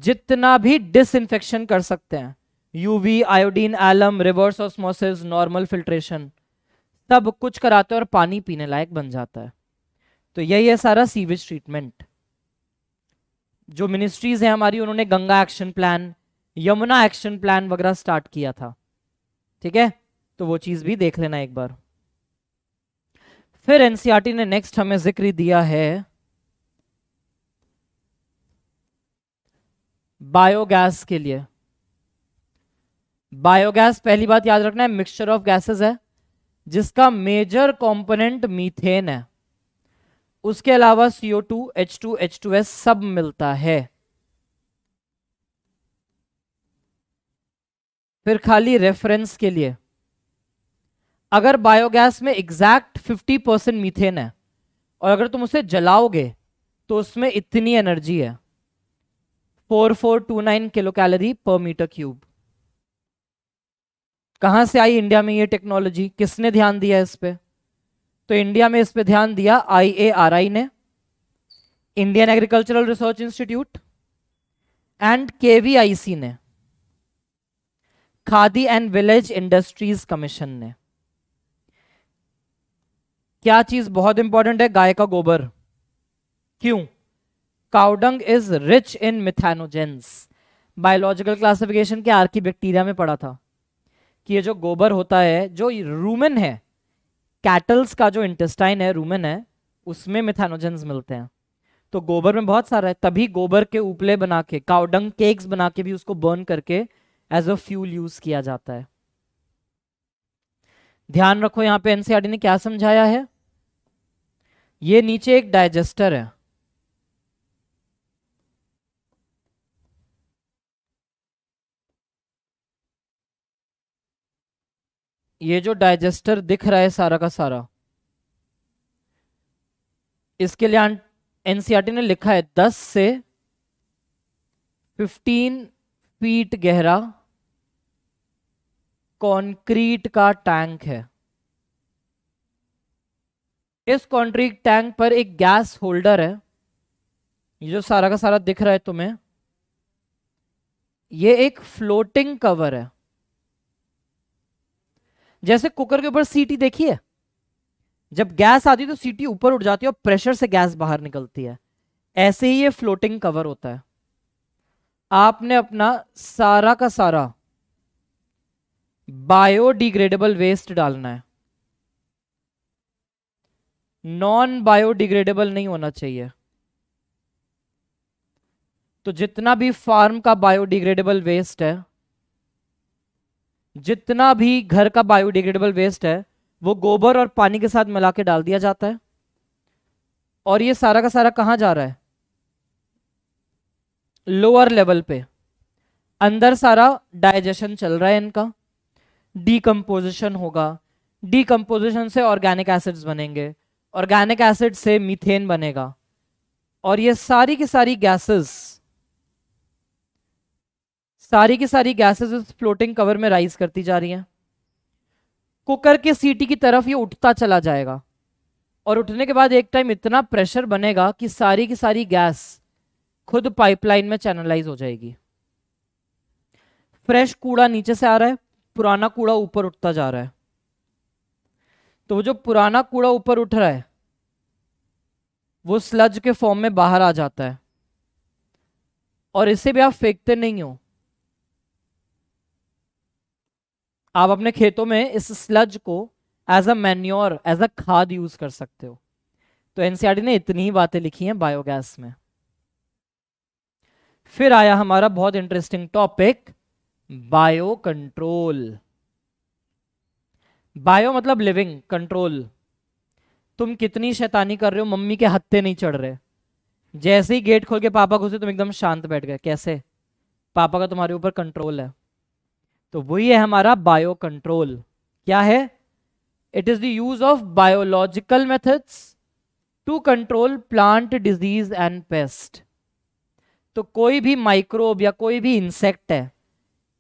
जितना भी डिसइंफेक्शन कर सकते हैं UV iodine alum reverse osmosis normal filtration सब कुछ कराते हैं और पानी पीने लायक बन जाता है तो यही है सारा सीवेज ट्रीटमेंट जो मिनिस्ट्रीज हैं हमारी उन्होंने Ganga action plan Yamuna action plan वगैरह स्टार्ट किया था ठीक है तो वो चीज भी देख लेना एक बार फिर एनसीआरटी e ने नेक्स्ट हमें जिक्र दिया है बायोगैस के लिए बायोगैस पहली बात याद रखना है मिक्सचर ऑफ गैसेस है जिसका मेजर कंपोनेंट मीथेन है उसके अलावा CO two H two H two S सब मिलता है फिर खाली रेफरेंस के लिए अगर बायोगैस में एग्जैक्ट 50 परसेंट मीथेन है और अगर तुम उसे जलाओगे तो उसमें इतनी एनर्जी है 4429 kilo calorie per metre cube कहां से आई इंडिया में ये टेक्नोलॉजी किसने ध्यान दिया इस पर तो इंडिया में इस पे ध्यान दिया आईएआरआई ने Indian Agricultural Research Institute and KVIC ने Khadi and Village Industries Commission ने क्या चीज बहुत इंपॉर्टेंट है गाय का गोबर क्यों cow dung is rich in methanogens biological classification के आर्की बैक्टीरिया में पड़ा था कि ये जो गोबर होता है जो रूमेन है कैटल्स का जो इंटेस्टाइन है रूमेन है उसमें मिथानोजेंस मिलते हैं तो गोबर में बहुत सारा है तभी गोबर के उपले बना के काउडंग केक्स बना के भी उसको बर्न करके एज अ फ्यूल यूज किया जाता है ध्यान रखो यहां पे एनसीआरडी e ने क्या समझाया है ये नीचे एक डाइजेस्टर है ये जो डाइजेस्टर दिख रहा है सारा का सारा इसके लिए एनसीआरटी e ने लिखा है दस से फिफ्टीन फीट गहरा कंक्रीट का टैंक है इस कंक्रीट टैंक पर एक गैस होल्डर है ये जो सारा का सारा दिख रहा है तुम्हें ये एक फ्लोटिंग कवर है जैसे कुकर के ऊपर सीटी देखिए जब गैस आती है तो सीटी ऊपर उठ जाती है और प्रेशर से गैस बाहर निकलती है ऐसे ही ये फ्लोटिंग कवर होता है आपने अपना सारा का सारा बायोडिग्रेडेबल वेस्ट डालना है नॉन बायोडिग्रेडेबल नहीं होना चाहिए तो जितना भी फार्म का बायोडिग्रेडेबल वेस्ट है जितना भी घर का बायोडिग्रेडेबल वेस्ट है वो गोबर और पानी के साथ मिला के डाल दिया जाता है और ये सारा का सारा कहाँ जा रहा है लोअर लेवल पे अंदर सारा डाइजेशन चल रहा है इनका डीकम्पोजिशन होगा डीकम्पोजिशन से ऑर्गेनिक एसिड्स बनेंगे ऑर्गेनिक एसिड से मीथेन बनेगा और ये सारी की सारी गैसेस सारी की सारी गैसेज उस फ्लोटिंग कवर में राइज करती जा रही हैं कुकर के सीटी की तरफ ये उठता चला जाएगा और उठने के बाद एक टाइम इतना प्रेशर बनेगा कि सारी की सारी गैस खुद पाइपलाइन में चैनलाइज हो जाएगी फ्रेश कूड़ा नीचे से आ रहा है पुराना कूड़ा ऊपर उठता जा रहा है तो वो जो पुराना कूड़ा ऊपर उठ रहा है वो स्लज के फॉर्म में बाहर आ जाता है और इसे भी आप फेंकते नहीं हो आप अपने खेतों में इस स्लज को as a manure as a खाद यूज कर सकते हो तो एनसीआरटी e ने इतनी ही बातें लिखी हैं बायोगैस में फिर आया हमारा बहुत interesting topic bio control bio मतलब लिविंग कंट्रोल तुम कितनी शैतानी कर रहे हो मम्मी के हत्ते नहीं चढ़ रहे जैसे ही गेट खोल के पापा घुसे तुम एकदम शांत बैठ गए कैसे पापा का तुम्हारे ऊपर कंट्रोल है तो वही है हमारा बायो कंट्रोल क्या है it is the use of biological methods to control plant disease and pest तो कोई भी माइक्रोब या कोई भी इंसेक्ट है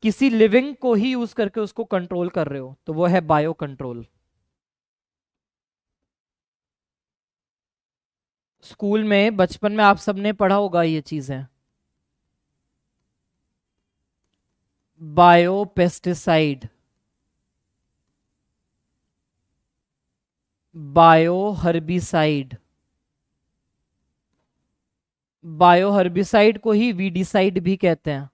किसी लिविंग को ही यूज करके उसको कंट्रोल कर रहे हो तो वो है बायो कंट्रोल स्कूल में बचपन में आप सबने पढ़ा होगा ये चीजें बायोपेस्टिसाइड बायोहर्बिसाइड बायोहर्बिसाइड को ही वीडिसाइड भी कहते हैं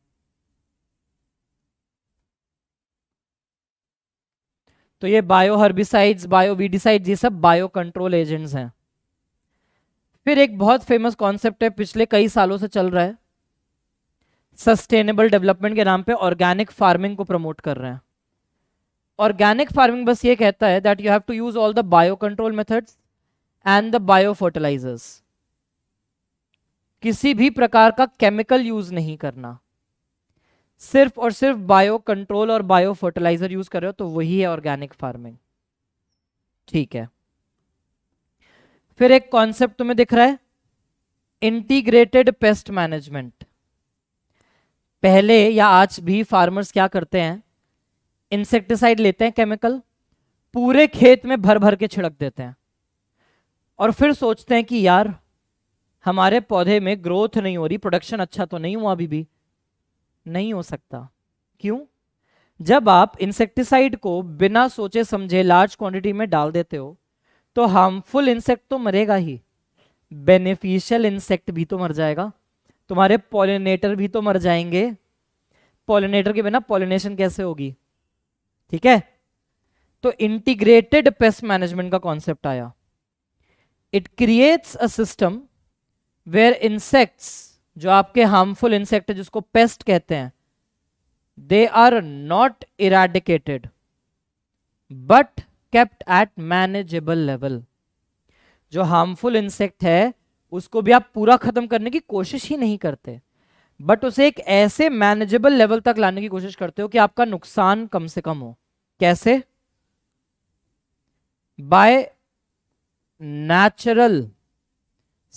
तो ये बायोहर्बिसाइड्स बायोवीडिसाइड ये सब बायो कंट्रोल एजेंट्स हैं फिर एक बहुत फेमस कॉन्सेप्ट है पिछले कई सालों से चल रहा है सस्टेनेबल डेवलपमेंट के नाम पे ऑर्गेनिक फार्मिंग को प्रमोट कर रहे हैं ऑर्गेनिक फार्मिंग बस ये कहता है that you have to use all the bio control methods and the bio fertilizers किसी भी प्रकार का केमिकल यूज नहीं करना सिर्फ और सिर्फ बायो कंट्रोल और बायो फर्टिलाइजर यूज कर रहे हो तो वही है ऑर्गेनिक फार्मिंग ठीक है फिर एक कॉन्सेप्ट तुम्हें दिख रहा है इंटीग्रेटेड पेस्ट मैनेजमेंट पहले या आज भी फार्मर्स क्या करते हैं इंसेक्टिसाइड लेते हैं केमिकल पूरे खेत में भर भर के छिड़क देते हैं और फिर सोचते हैं कि यार हमारे पौधे में ग्रोथ नहीं हो रही प्रोडक्शन अच्छा तो नहीं हुआ अभी भी नहीं हो सकता क्यों जब आप इंसेक्टिसाइड को बिना सोचे समझे लार्ज क्वांटिटी में डाल देते हो तो हार्मफुल इंसेक्ट तो मरेगा ही बेनिफिशियल इंसेक्ट भी तो मर जाएगा तुम्हारे पॉलिनेटर भी तो मर जाएंगे पॉलिनेटर के बिना पॉलिनेशन कैसे होगी ठीक है तो इंटीग्रेटेड पेस्ट मैनेजमेंट का कॉन्सेप्ट आया it creates a system where insects जो आपके हार्मफुल इंसेक्ट जिसको पेस्ट कहते हैं they are not eradicated but kept at manageable level जो हार्मफुल इंसेक्ट है उसको भी आप पूरा खत्म करने की कोशिश ही नहीं करते बट उसे एक ऐसे मैनेजेबल लेवल तक लाने की कोशिश करते हो कि आपका नुकसान कम से कम हो कैसे by natural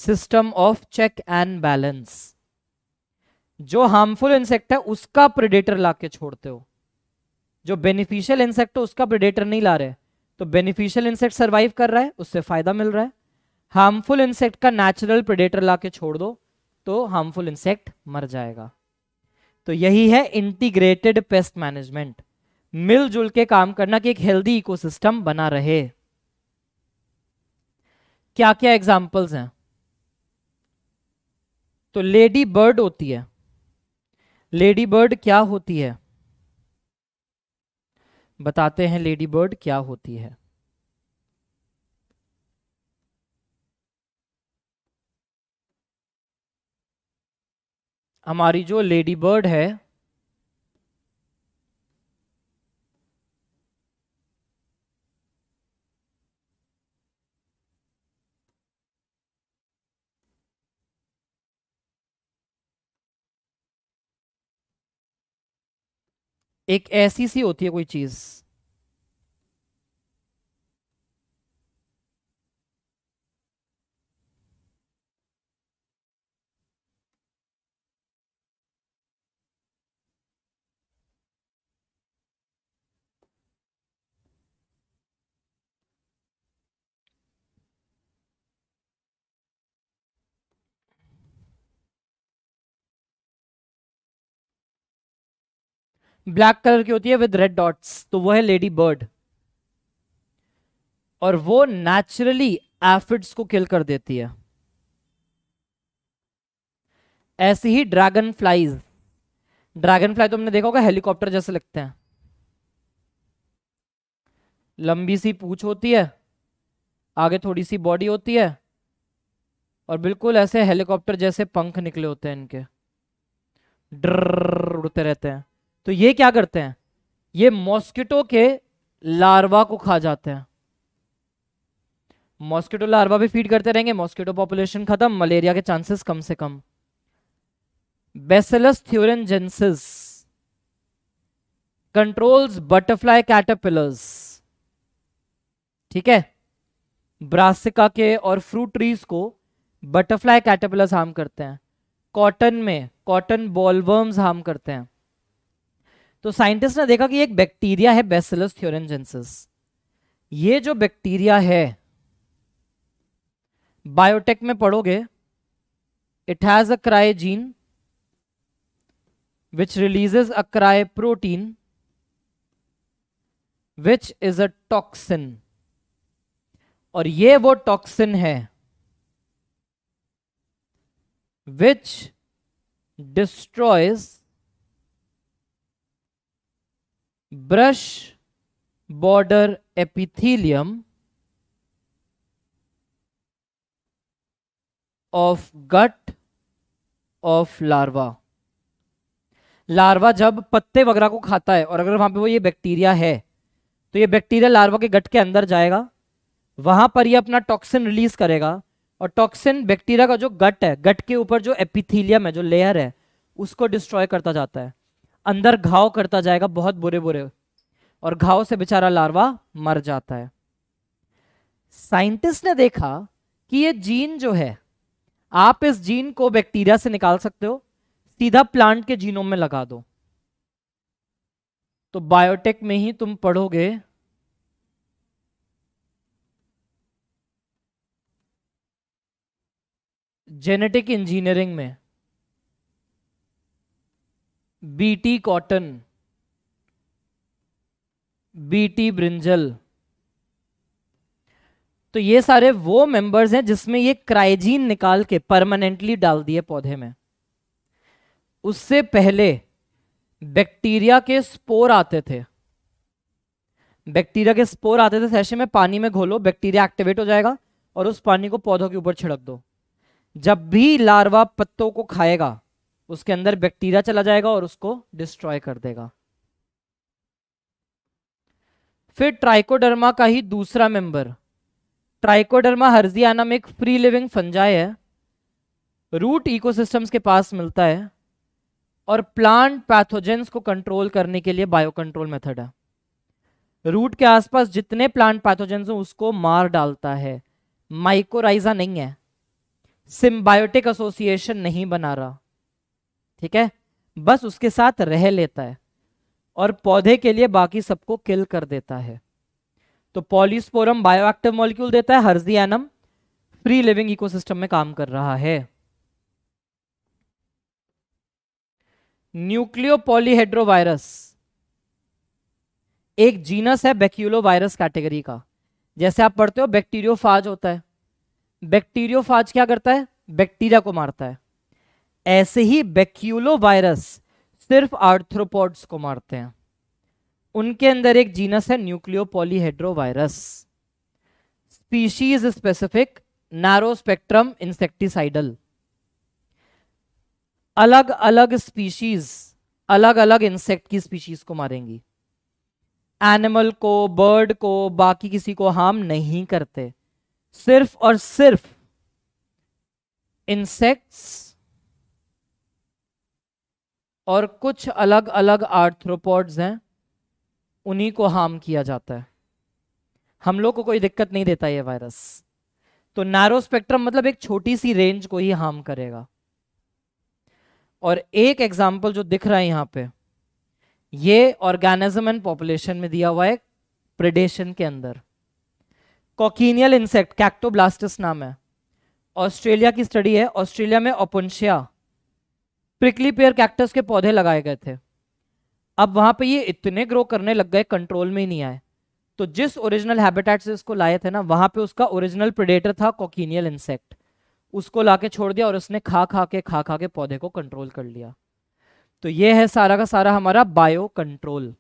system of check and balance जो हार्मफुल इंसेक्ट है उसका प्रिडेटर लाके छोड़ते हो जो बेनिफिशियल इंसेक्ट है उसका प्रिडेटर नहीं ला रहे तो बेनिफिशियल इंसेक्ट सर्वाइव कर रहा है उससे फायदा मिल रहा है हार्मफुल इंसेक्ट का नेचुरल प्रेडेटर ला के छोड़ दो तो हार्मफुल इंसेक्ट मर जाएगा तो यही है इंटीग्रेटेड पेस्ट मैनेजमेंट मिलजुल के काम करना कि एक हेल्दी इकोसिस्टम बना रहे क्या क्या एग्जाम्पल्स हैं तो लेडी बर्ड होती है लेडी बर्ड क्या होती है बताते हैं लेडी बर्ड क्या होती है हमारी जो लेडी बर्ड है एक ऐसी सी होती है कोई चीज़ ब्लैक कलर की होती है विद रेड डॉट्स तो वो है लेडी बर्ड और वो नेचुरली एफिड्स को किल कर देती है ऐसी ही ड्रैगन फ्लाइज ड्रैगन फ्लाई तो हमने देखा होगा हेलीकॉप्टर जैसे लगते हैं लंबी सी पूछ होती है आगे थोड़ी सी बॉडी होती है और बिल्कुल ऐसे हेलीकॉप्टर जैसे पंख निकले होते हैं इनके ड्र उड़ते रहते हैं तो ये क्या करते हैं ये मॉस्किटो के लार्वा को खा जाते हैं मॉस्किटो लार्वा भी फीड करते रहेंगे मॉस्किटो पॉपुलेशन खत्म मलेरिया के चांसेस कम से कम Bacillus thuringiensis controls butterfly caterpillars ठीक है ब्रासिका के और फ्रूट ट्रीज को बटरफ्लाई कैटरपिलर्स हार्म करते हैं कॉटन में कॉटन बॉलवर्म्स हार्म करते हैं तो साइंटिस्ट ने देखा कि एक बैक्टीरिया है बेसिलस थ्योरेंजेंसिस ये जो बैक्टीरिया है बायोटेक में पढ़ोगे it has a cry gene releases a cry protein which is a toxin और ये वो टॉक्सिन है which destroys brush border epithelium of gut of larva larva जब पत्ते वगैरह को खाता है और अगर वहां पे वो ये बैक्टीरिया है तो ये बैक्टीरिया लार्वा के गट के अंदर जाएगा वहां पर ये अपना टॉक्सिन रिलीज करेगा और टॉक्सिन बैक्टीरिया का जो गट है गट के ऊपर जो एपिथीलियम है जो लेयर है उसको डिस्ट्रॉय करता जाता है अंदर घाव करता जाएगा बहुत बुरे बुरे और घाव से बेचारा लार्वा मर जाता है साइंटिस्ट ने देखा कि ये जीन जो है आप इस जीन को बैक्टीरिया से निकाल सकते हो सीधा प्लांट के जीनों में लगा दो तो बायोटेक में ही तुम पढ़ोगे जेनेटिक इंजीनियरिंग में बीटी कॉटन बीटी ब्रिंजल तो ये सारे वो मेंबर्स हैं जिसमें ये क्राइजीन निकाल के परमानेंटली डाल दिए पौधे में उससे पहले बैक्टीरिया के स्पोर आते थे बैक्टीरिया के स्पोर आते थे सैसे में पानी में घोलो बैक्टीरिया एक्टिवेट हो जाएगा और उस पानी को पौधों के ऊपर छिड़क दो जब भी लार्वा पत्तों को खाएगा उसके अंदर बैक्टीरिया चला जाएगा और उसको डिस्ट्रॉय कर देगा फिर ट्राइकोडर्मा का ही दूसरा मेंबर ट्राइकोडर्मा हर्जियाना में एक फ्री लिविंग फंजाई है रूट इकोसिस्टम्स के पास मिलता है और प्लांट पैथोजेंस को कंट्रोल करने के लिए बायो कंट्रोल मेथड है रूट के आसपास जितने प्लांट पैथोजेंस हैं उसको मार डालता है माइकोराइजा नहीं है सिम्बायोटिक एसोसिएशन नहीं बना रहा ठीक है बस उसके साथ रह लेता है और पौधे के लिए बाकी सबको किल कर देता है तो बायो बायोएक्टिव मॉलिक्यूल देता है हर्जियानम फ्री लिविंग इकोसिस्टम में काम कर रहा है न्यूक्लियो न्यूक्लियोपोलीहेड्रोवायरस एक जीनस है वायरस कैटेगरी का जैसे आप पढ़ते हो बैक्टीरियोफाज होता है बैक्टीरियोफाज क्या करता है बैक्टीरिया को मारता है ऐसे ही बेक्यूलो वायरस सिर्फ आर्थ्रोपोड्स को मारते हैं उनके अंदर एक जीनस है nucleo virus species specific narrow spectrum insecticidal अलग अलग स्पीशीज अलग अलग इंसेक्ट की स्पीशीज को मारेंगी एनिमल को बर्ड को बाकी किसी को हार्म नहीं करते सिर्फ और सिर्फ इंसेक्ट्स और कुछ अलग अलग आर्थ्रोपोड्स हैं उन्हीं को हार्म किया जाता है हम लोग को कोई दिक्कत नहीं देता ये वायरस तो नैरो स्पेक्ट्रम मतलब एक छोटी सी रेंज को ही हार्म करेगा और एक एग्जाम्पल जो दिख रहा है यहां पे ये ऑर्गेनिज्म एंड पॉपुलेशन में दिया हुआ है प्रेडेशन के अंदर कॉकिनियल इंसेक्ट कैक्टोब्लास्टिस नाम है ऑस्ट्रेलिया की स्टडी है ऑस्ट्रेलिया में ओपनशिया प्रिकली पेयर कैक्टस के पौधे लगाए गए थे अब वहां पे ये इतने ग्रो करने लग गए कंट्रोल में ही नहीं आए तो जिस ओरिजिनल हैबिटेट से इसको लाए थे ना वहां पे उसका ओरिजिनल प्रिडेटर था कोकिनियल इंसेक्ट उसको लाके छोड़ दिया और उसने खा खा के खा खा के पौधे को कंट्रोल कर लिया तो ये है सारा का सारा हमारा बायो कंट्रोल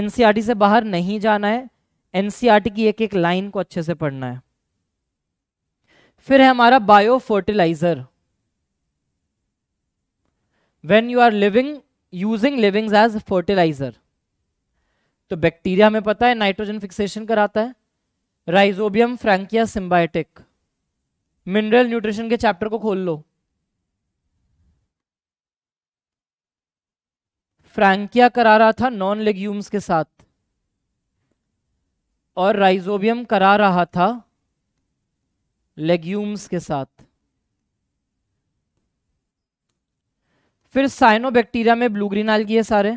एनसीआरटी से बाहर नहीं जाना है एनसीआरटी e की एक एक लाइन को अच्छे से पढ़ना है फिर है हमारा bio fertilizer when you are living using livings as fertilizer तो बैक्टीरिया हमें पता है नाइट्रोजन फिक्सेशन कराता है Rhizobium Frankia symbiotic mineral nutrition के चैप्टर को खोल लो फ्रेंकिया करा रहा था नॉन लेग्यूम्स के साथ और राइजोबियम करा रहा था लेग्यूम्स के साथ फिर साइनोबैक्टीरिया में ब्लू ग्रीन आलगी है सारे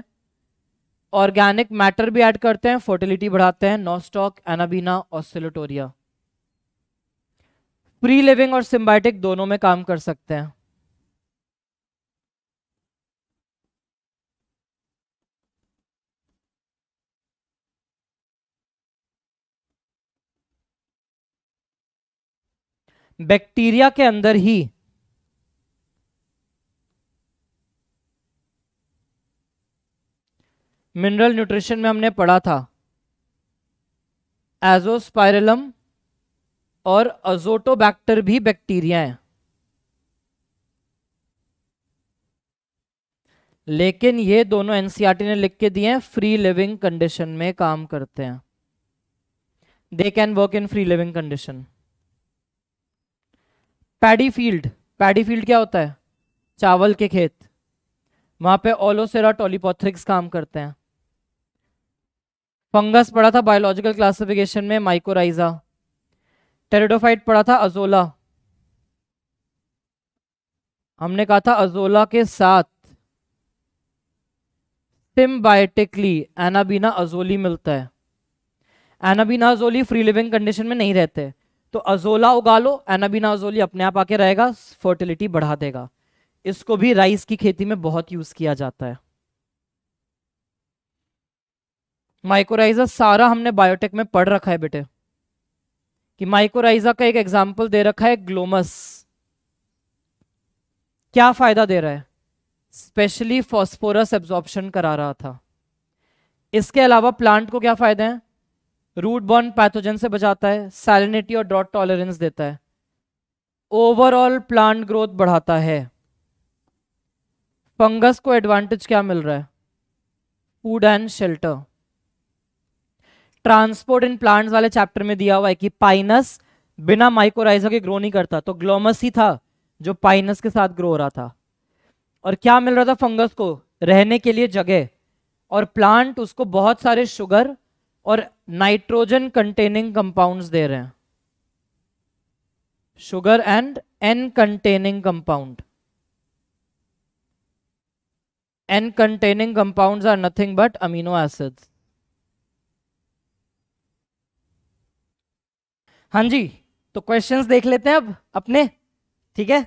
ऑर्गेनिक मैटर भी ऐड करते हैं फर्टिलिटी बढ़ाते हैं नॉस्टॉक एनाबीना और सिलोटोरिया प्री लिविंग और सिम्बाइटिक दोनों में काम कर सकते हैं बैक्टीरिया के अंदर ही मिनरल न्यूट्रिशन में हमने पढ़ा था एजोस्पायरलम और अजोटोबैक्टर भी बैक्टीरिया हैं लेकिन ये दोनों एनसीईआरटी e ने लिख के दिए हैं फ्री लिविंग कंडीशन में काम करते हैं they can work in free living condition paddy field paddy field क्या होता है चावल के खेत वहां पे ओलोसेरा टोलीपोथ्रिक्स काम करते हैं फंगस पढ़ा था बायोलॉजिकल क्लासिफिकेशन में माइकोराइजा टेरिडोफाइट पढ़ा था अजोला हमने कहा था अजोला के साथ सिम्बायोटिकली एनाबीना अजोली मिलता है Anabaena azollae free living condition में नहीं रहते तो अजोला उगा लो एनाबीना अजोली अपने आप आके रहेगा फर्टिलिटी बढ़ा देगा इसको भी राइस की खेती में बहुत यूज किया जाता है माइकोराइजा सारा हमने बायोटेक में पढ़ रखा है बेटे कि माइकोराइजा का एक एग्जाम्पल दे रखा है ग्लोमस क्या फायदा दे रहा है स्पेशली फॉस्फोरस एब्जॉर्बन करा रहा था इसके अलावा प्लांट को क्या फायदे हैं रूट बॉर्न पैथोजन से बचाता है सैलिनिटी और ड्रॉट टॉलरेंस देता है ओवरऑल प्लांट ग्रोथ बढ़ाता है फंगस को एडवांटेज क्या मिल रहा है food and shelter transport in plants वाले चैप्टर में दिया हुआ है कि पाइनस बिना माइकोराइजा के ग्रो नहीं करता तो ग्लोमस ही था जो पाइनस के साथ ग्रो हो रहा था और क्या मिल रहा था फंगस को रहने के लिए जगह और प्लांट उसको बहुत सारे शुगर और नाइट्रोजन कंटेनिंग कंपाउंड्स दे रहे हैं sugar and N containing compound N containing compounds are nothing but amino acids हाँ जी तो क्वेश्चंस देख लेते हैं अब अपने ठीक है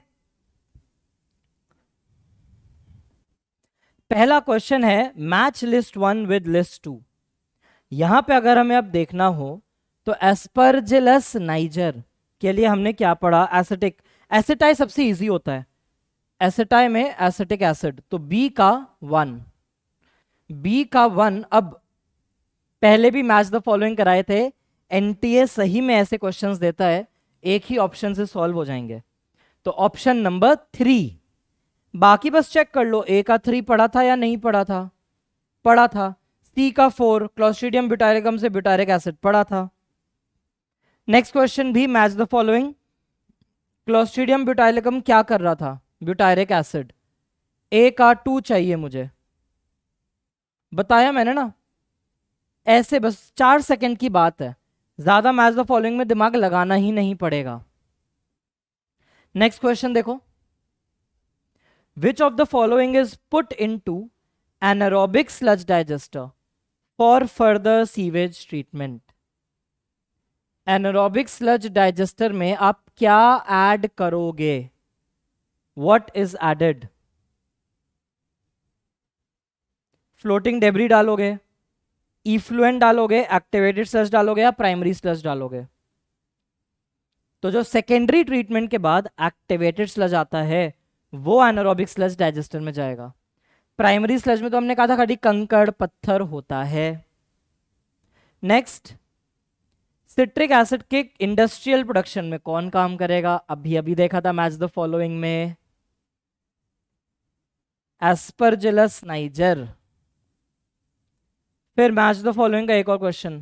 पहला क्वेश्चन है match list one with list two यहां पे अगर हमें अब देखना हो तो एस्परजिलस नाइजर के लिए हमने क्या पढ़ा एसिटिक एसिटाई सबसे इजी होता है एसिटाई में एसिटिक एसिड तो बी का वन बी का वन अब पहले भी मैच द फॉलोइंग कराए थे एन सही में ऐसे क्वेश्चन देता है एक ही ऑप्शन से सॉल्व हो जाएंगे तो ऑप्शन नंबर थ्री बाकी बस चेक कर लो ए का थ्री पढ़ा था या नहीं पढ़ा था पढ़ा था सी का फोर क्लोस्टिडियम ब्यूटारिकम से ब्यूटारिक एसिड पढ़ा था नेक्स्ट क्वेश्चन भी match the following Clostridium butylicum क्या कर रहा था ब्यूटायरिक एसिड ए का टू चाहिए मुझे बताया मैंने ना ऐसे बस चार सेकंड की बात है ज़्यादा मैच द फॉलोइंग में दिमाग लगाना ही नहीं पड़ेगा नेक्स्ट क्वेश्चन देखो which of the following is put into anaerobic sludge digester for further sewage treatment anaerobic sludge digester में आप क्या ऐड करोगे what is added floating debris डालोगे इफ्लुएंट डालोगे एक्टिवेटेड स्लस डालोगे या प्राइमरी स्लस डालोगे तो जो सेकेंडरी ट्रीटमेंट के बाद एक्टिवेटेड स्लज आता है वो एनोरोबिक स्लज डाइजेस्टर में जाएगा प्राइमरी स्लज में तो हमने कहा था खाली कंकड़ पत्थर होता है नेक्स्ट सिट्रिक एसिड के इंडस्ट्रियल प्रोडक्शन में कौन काम करेगा अभी अभी देखा था मैच द फॉलोइंग में एस्परजिलस नाइजर फिर मैच द फॉलोइंग का एक और क्वेश्चन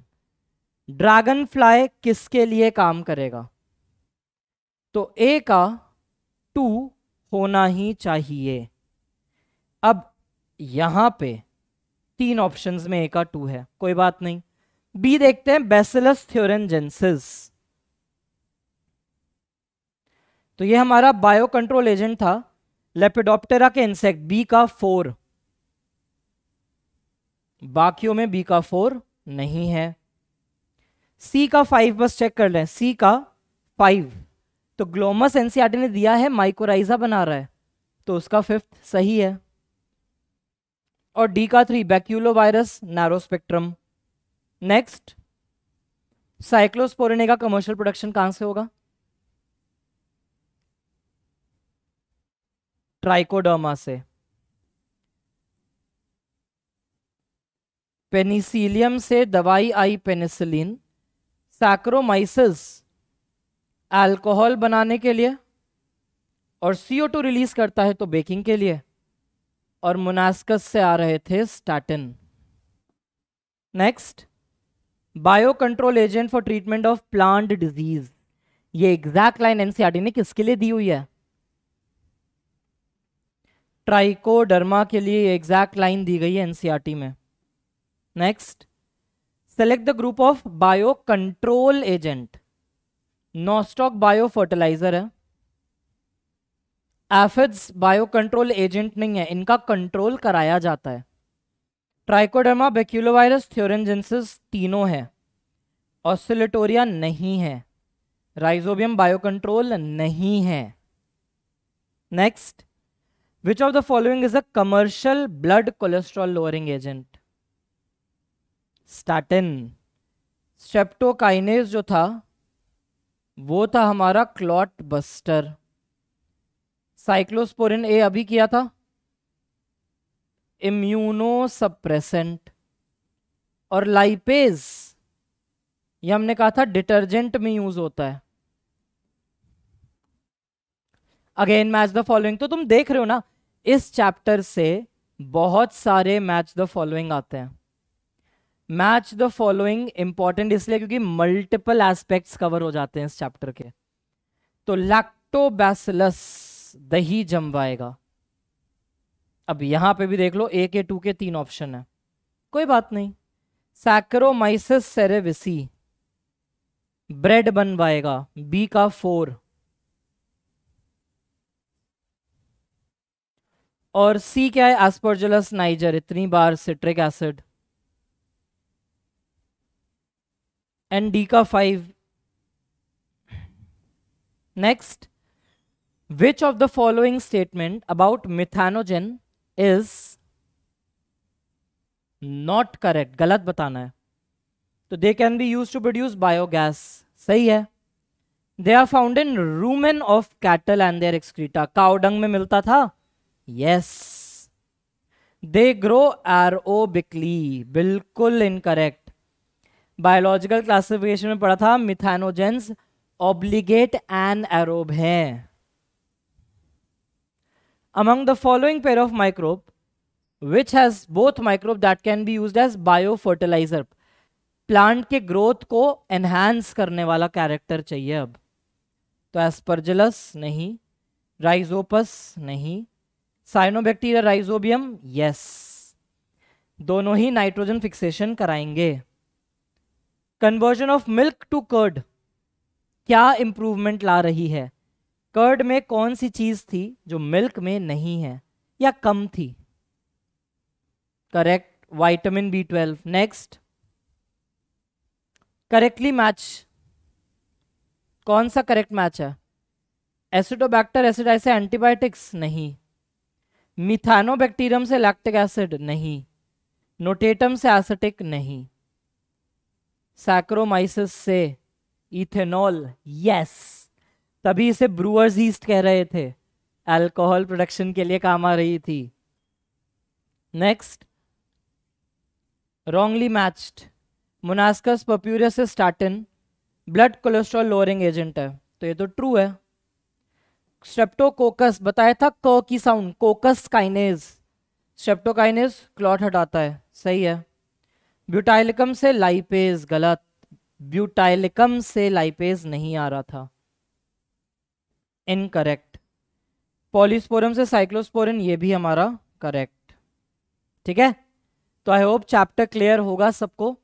ड्रैगन फ्लाई किसके लिए काम करेगा तो ए का टू होना ही चाहिए अब यहां पे तीन ऑप्शंस में ए का टू है कोई बात नहीं बी देखते हैं बेसिलस जेंसिस तो ये हमारा बायो कंट्रोल एजेंट था लेपिडोप्टेरा के इंसेक्ट बी का फोर बाकियों में बी का फोर नहीं है सी का फाइव बस चेक कर लें सी का फाइव तो ग्लोमस एनसीआरटी ने दिया है माइकोराइजा बना रहा है तो उसका फिफ्थ सही है और डी का three baculovirus narrow spectrum next cyclosporine का कमर्शियल प्रोडक्शन कहां से होगा ट्राइकोडर्मा से पेनिसिलियम से दवाई आई पेनिसिलिन सैक्रोमाइसिस अल्कोहल बनाने के लिए और सीओ टू रिलीज करता है तो बेकिंग के लिए और मुनास्कस से आ रहे थे statin next bio control agent for treatment of plant disease ये एग्जैक्ट लाइन एनसीआरटी ने किसके लिए दी हुई है ट्राइकोडर्मा के लिए एग्जैक्ट लाइन दी गई है एनसीआरटी e में select the group of bio control agent Nostoc bio fertilizer है एफिड्स बायो कंट्रोल एजेंट नहीं है इनका कंट्रोल कराया जाता है ट्राइकोडर्मा बेक्यूलोवायरस थ्योरेंजेंसिस तीनों है ऑसिलेटोरिया नहीं है राइजोबियम बायो कंट्रोल नहीं है next which of the following is a commercial blood cholesterol lowering agent statin streptokinase जो था वो था हमारा क्लॉट बस्टर साइक्लोस्पोरिन ए अभी किया था इम्यूनोसप्रेसेंट और लाइपेज ये हमने कहा था डिटर्जेंट में यूज होता है अगेन मैच द फॉलोइंग तो तुम देख रहे हो ना इस चैप्टर से बहुत सारे मैच द फॉलोइंग आते हैं मैच द फॉलोइंग इंपॉर्टेंट इसलिए क्योंकि मल्टीपल एस्पेक्ट्स कवर हो जाते हैं इस चैप्टर के तो लैक्टोबैसिलस दही जमवाएगा अब यहां पे भी देख लो ए के टू के तीन ऑप्शन है कोई बात नहीं सैक्रोमाइसिस सेरेविसी ब्रेड बनवाएगा बी का फोर और सी क्या है एस्पर्जुलस नाइजर इतनी बार सिट्रिक एसिड एंड डी का five next which of the following statement about methanogen is not correct गलत बताना है तो they can be use to produce biogas सही है they are found in rumen of cattle and their excreta cow dung में मिलता था yes they grow aerobically बिल्कुल इनकरेक्ट बायोलॉजिकल क्लासिफिकेशन में पढ़ा था methanogens obligate anaerobe among the following pair of microbe which has both microbe that can be use as bio fertilizer plant के growth को enhance करने वाला character चाहिए अब तो एस्परजलस नहीं राइजोपस नहीं साइनोबैक्टीरिया राइजोबियम यस दोनों ही नाइट्रोजन फिक्सेशन कराएंगे conversion of milk to curd क्या इंप्रूवमेंट ला रही है कर्ड में कौन सी चीज थी जो मिल्क में नहीं है या कम थी correct vitamin B twelve next correctly match कौन सा करेक्ट मैच है एसिडोबैक्टर एसिड ऐसे एंटीबायोटिक्स नहीं मिथानोबैक्टीरियम से लैक्टिक एसिड नहीं नोटेटम से एसिटिक नहीं सैक्रोमाइसिस से इथेनॉल यस तभी इसे ब्रूअर्स ईस्ट कह रहे थे अल्कोहल प्रोडक्शन के लिए काम आ रही थी next wrongly matched Monascus purpureus statin blood cholesterol lowering agent है तो ये तो ट्रू है स्ट्रेप्टोकोकस बताया था क की sound coccus kinase streptokinase clot हटाता है सही है ब्यूटाइलिकम से लाइपेज गलत ब्यूटाइलिकम से लाइपेज नहीं आ रहा था इनकरेक्ट पॉलिस्पोरम से साइक्लोस्पोरिन ये भी हमारा करेक्ट ठीक है तो आई होप चैप्टर क्लियर होगा सबको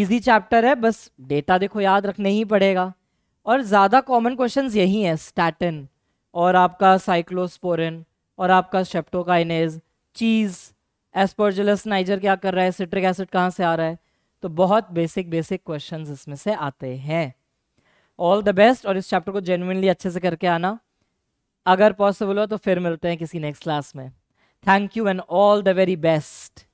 इजी चैप्टर है बस डेटा देखो याद रखने ही पड़ेगा और ज़्यादा कॉमन क्वेश्चन यही है स्टैटिन और आपका साइक्लोस्पोरिन और आपका शेप्टोकाइनेज चीज़ एस्परजिलस नाइजर क्या कर रहा है सिट्रिक एसिड कहाँ से आ रहा है तो बहुत बेसिक बेसिक क्वेश्चंस इसमें से आते हैं ऑल द बेस्ट और इस चैप्टर को जेनुनली अच्छे से करके आना अगर पॉसिबल हो तो फिर मिलते हैं किसी नेक्स्ट क्लास में thank you and all the very best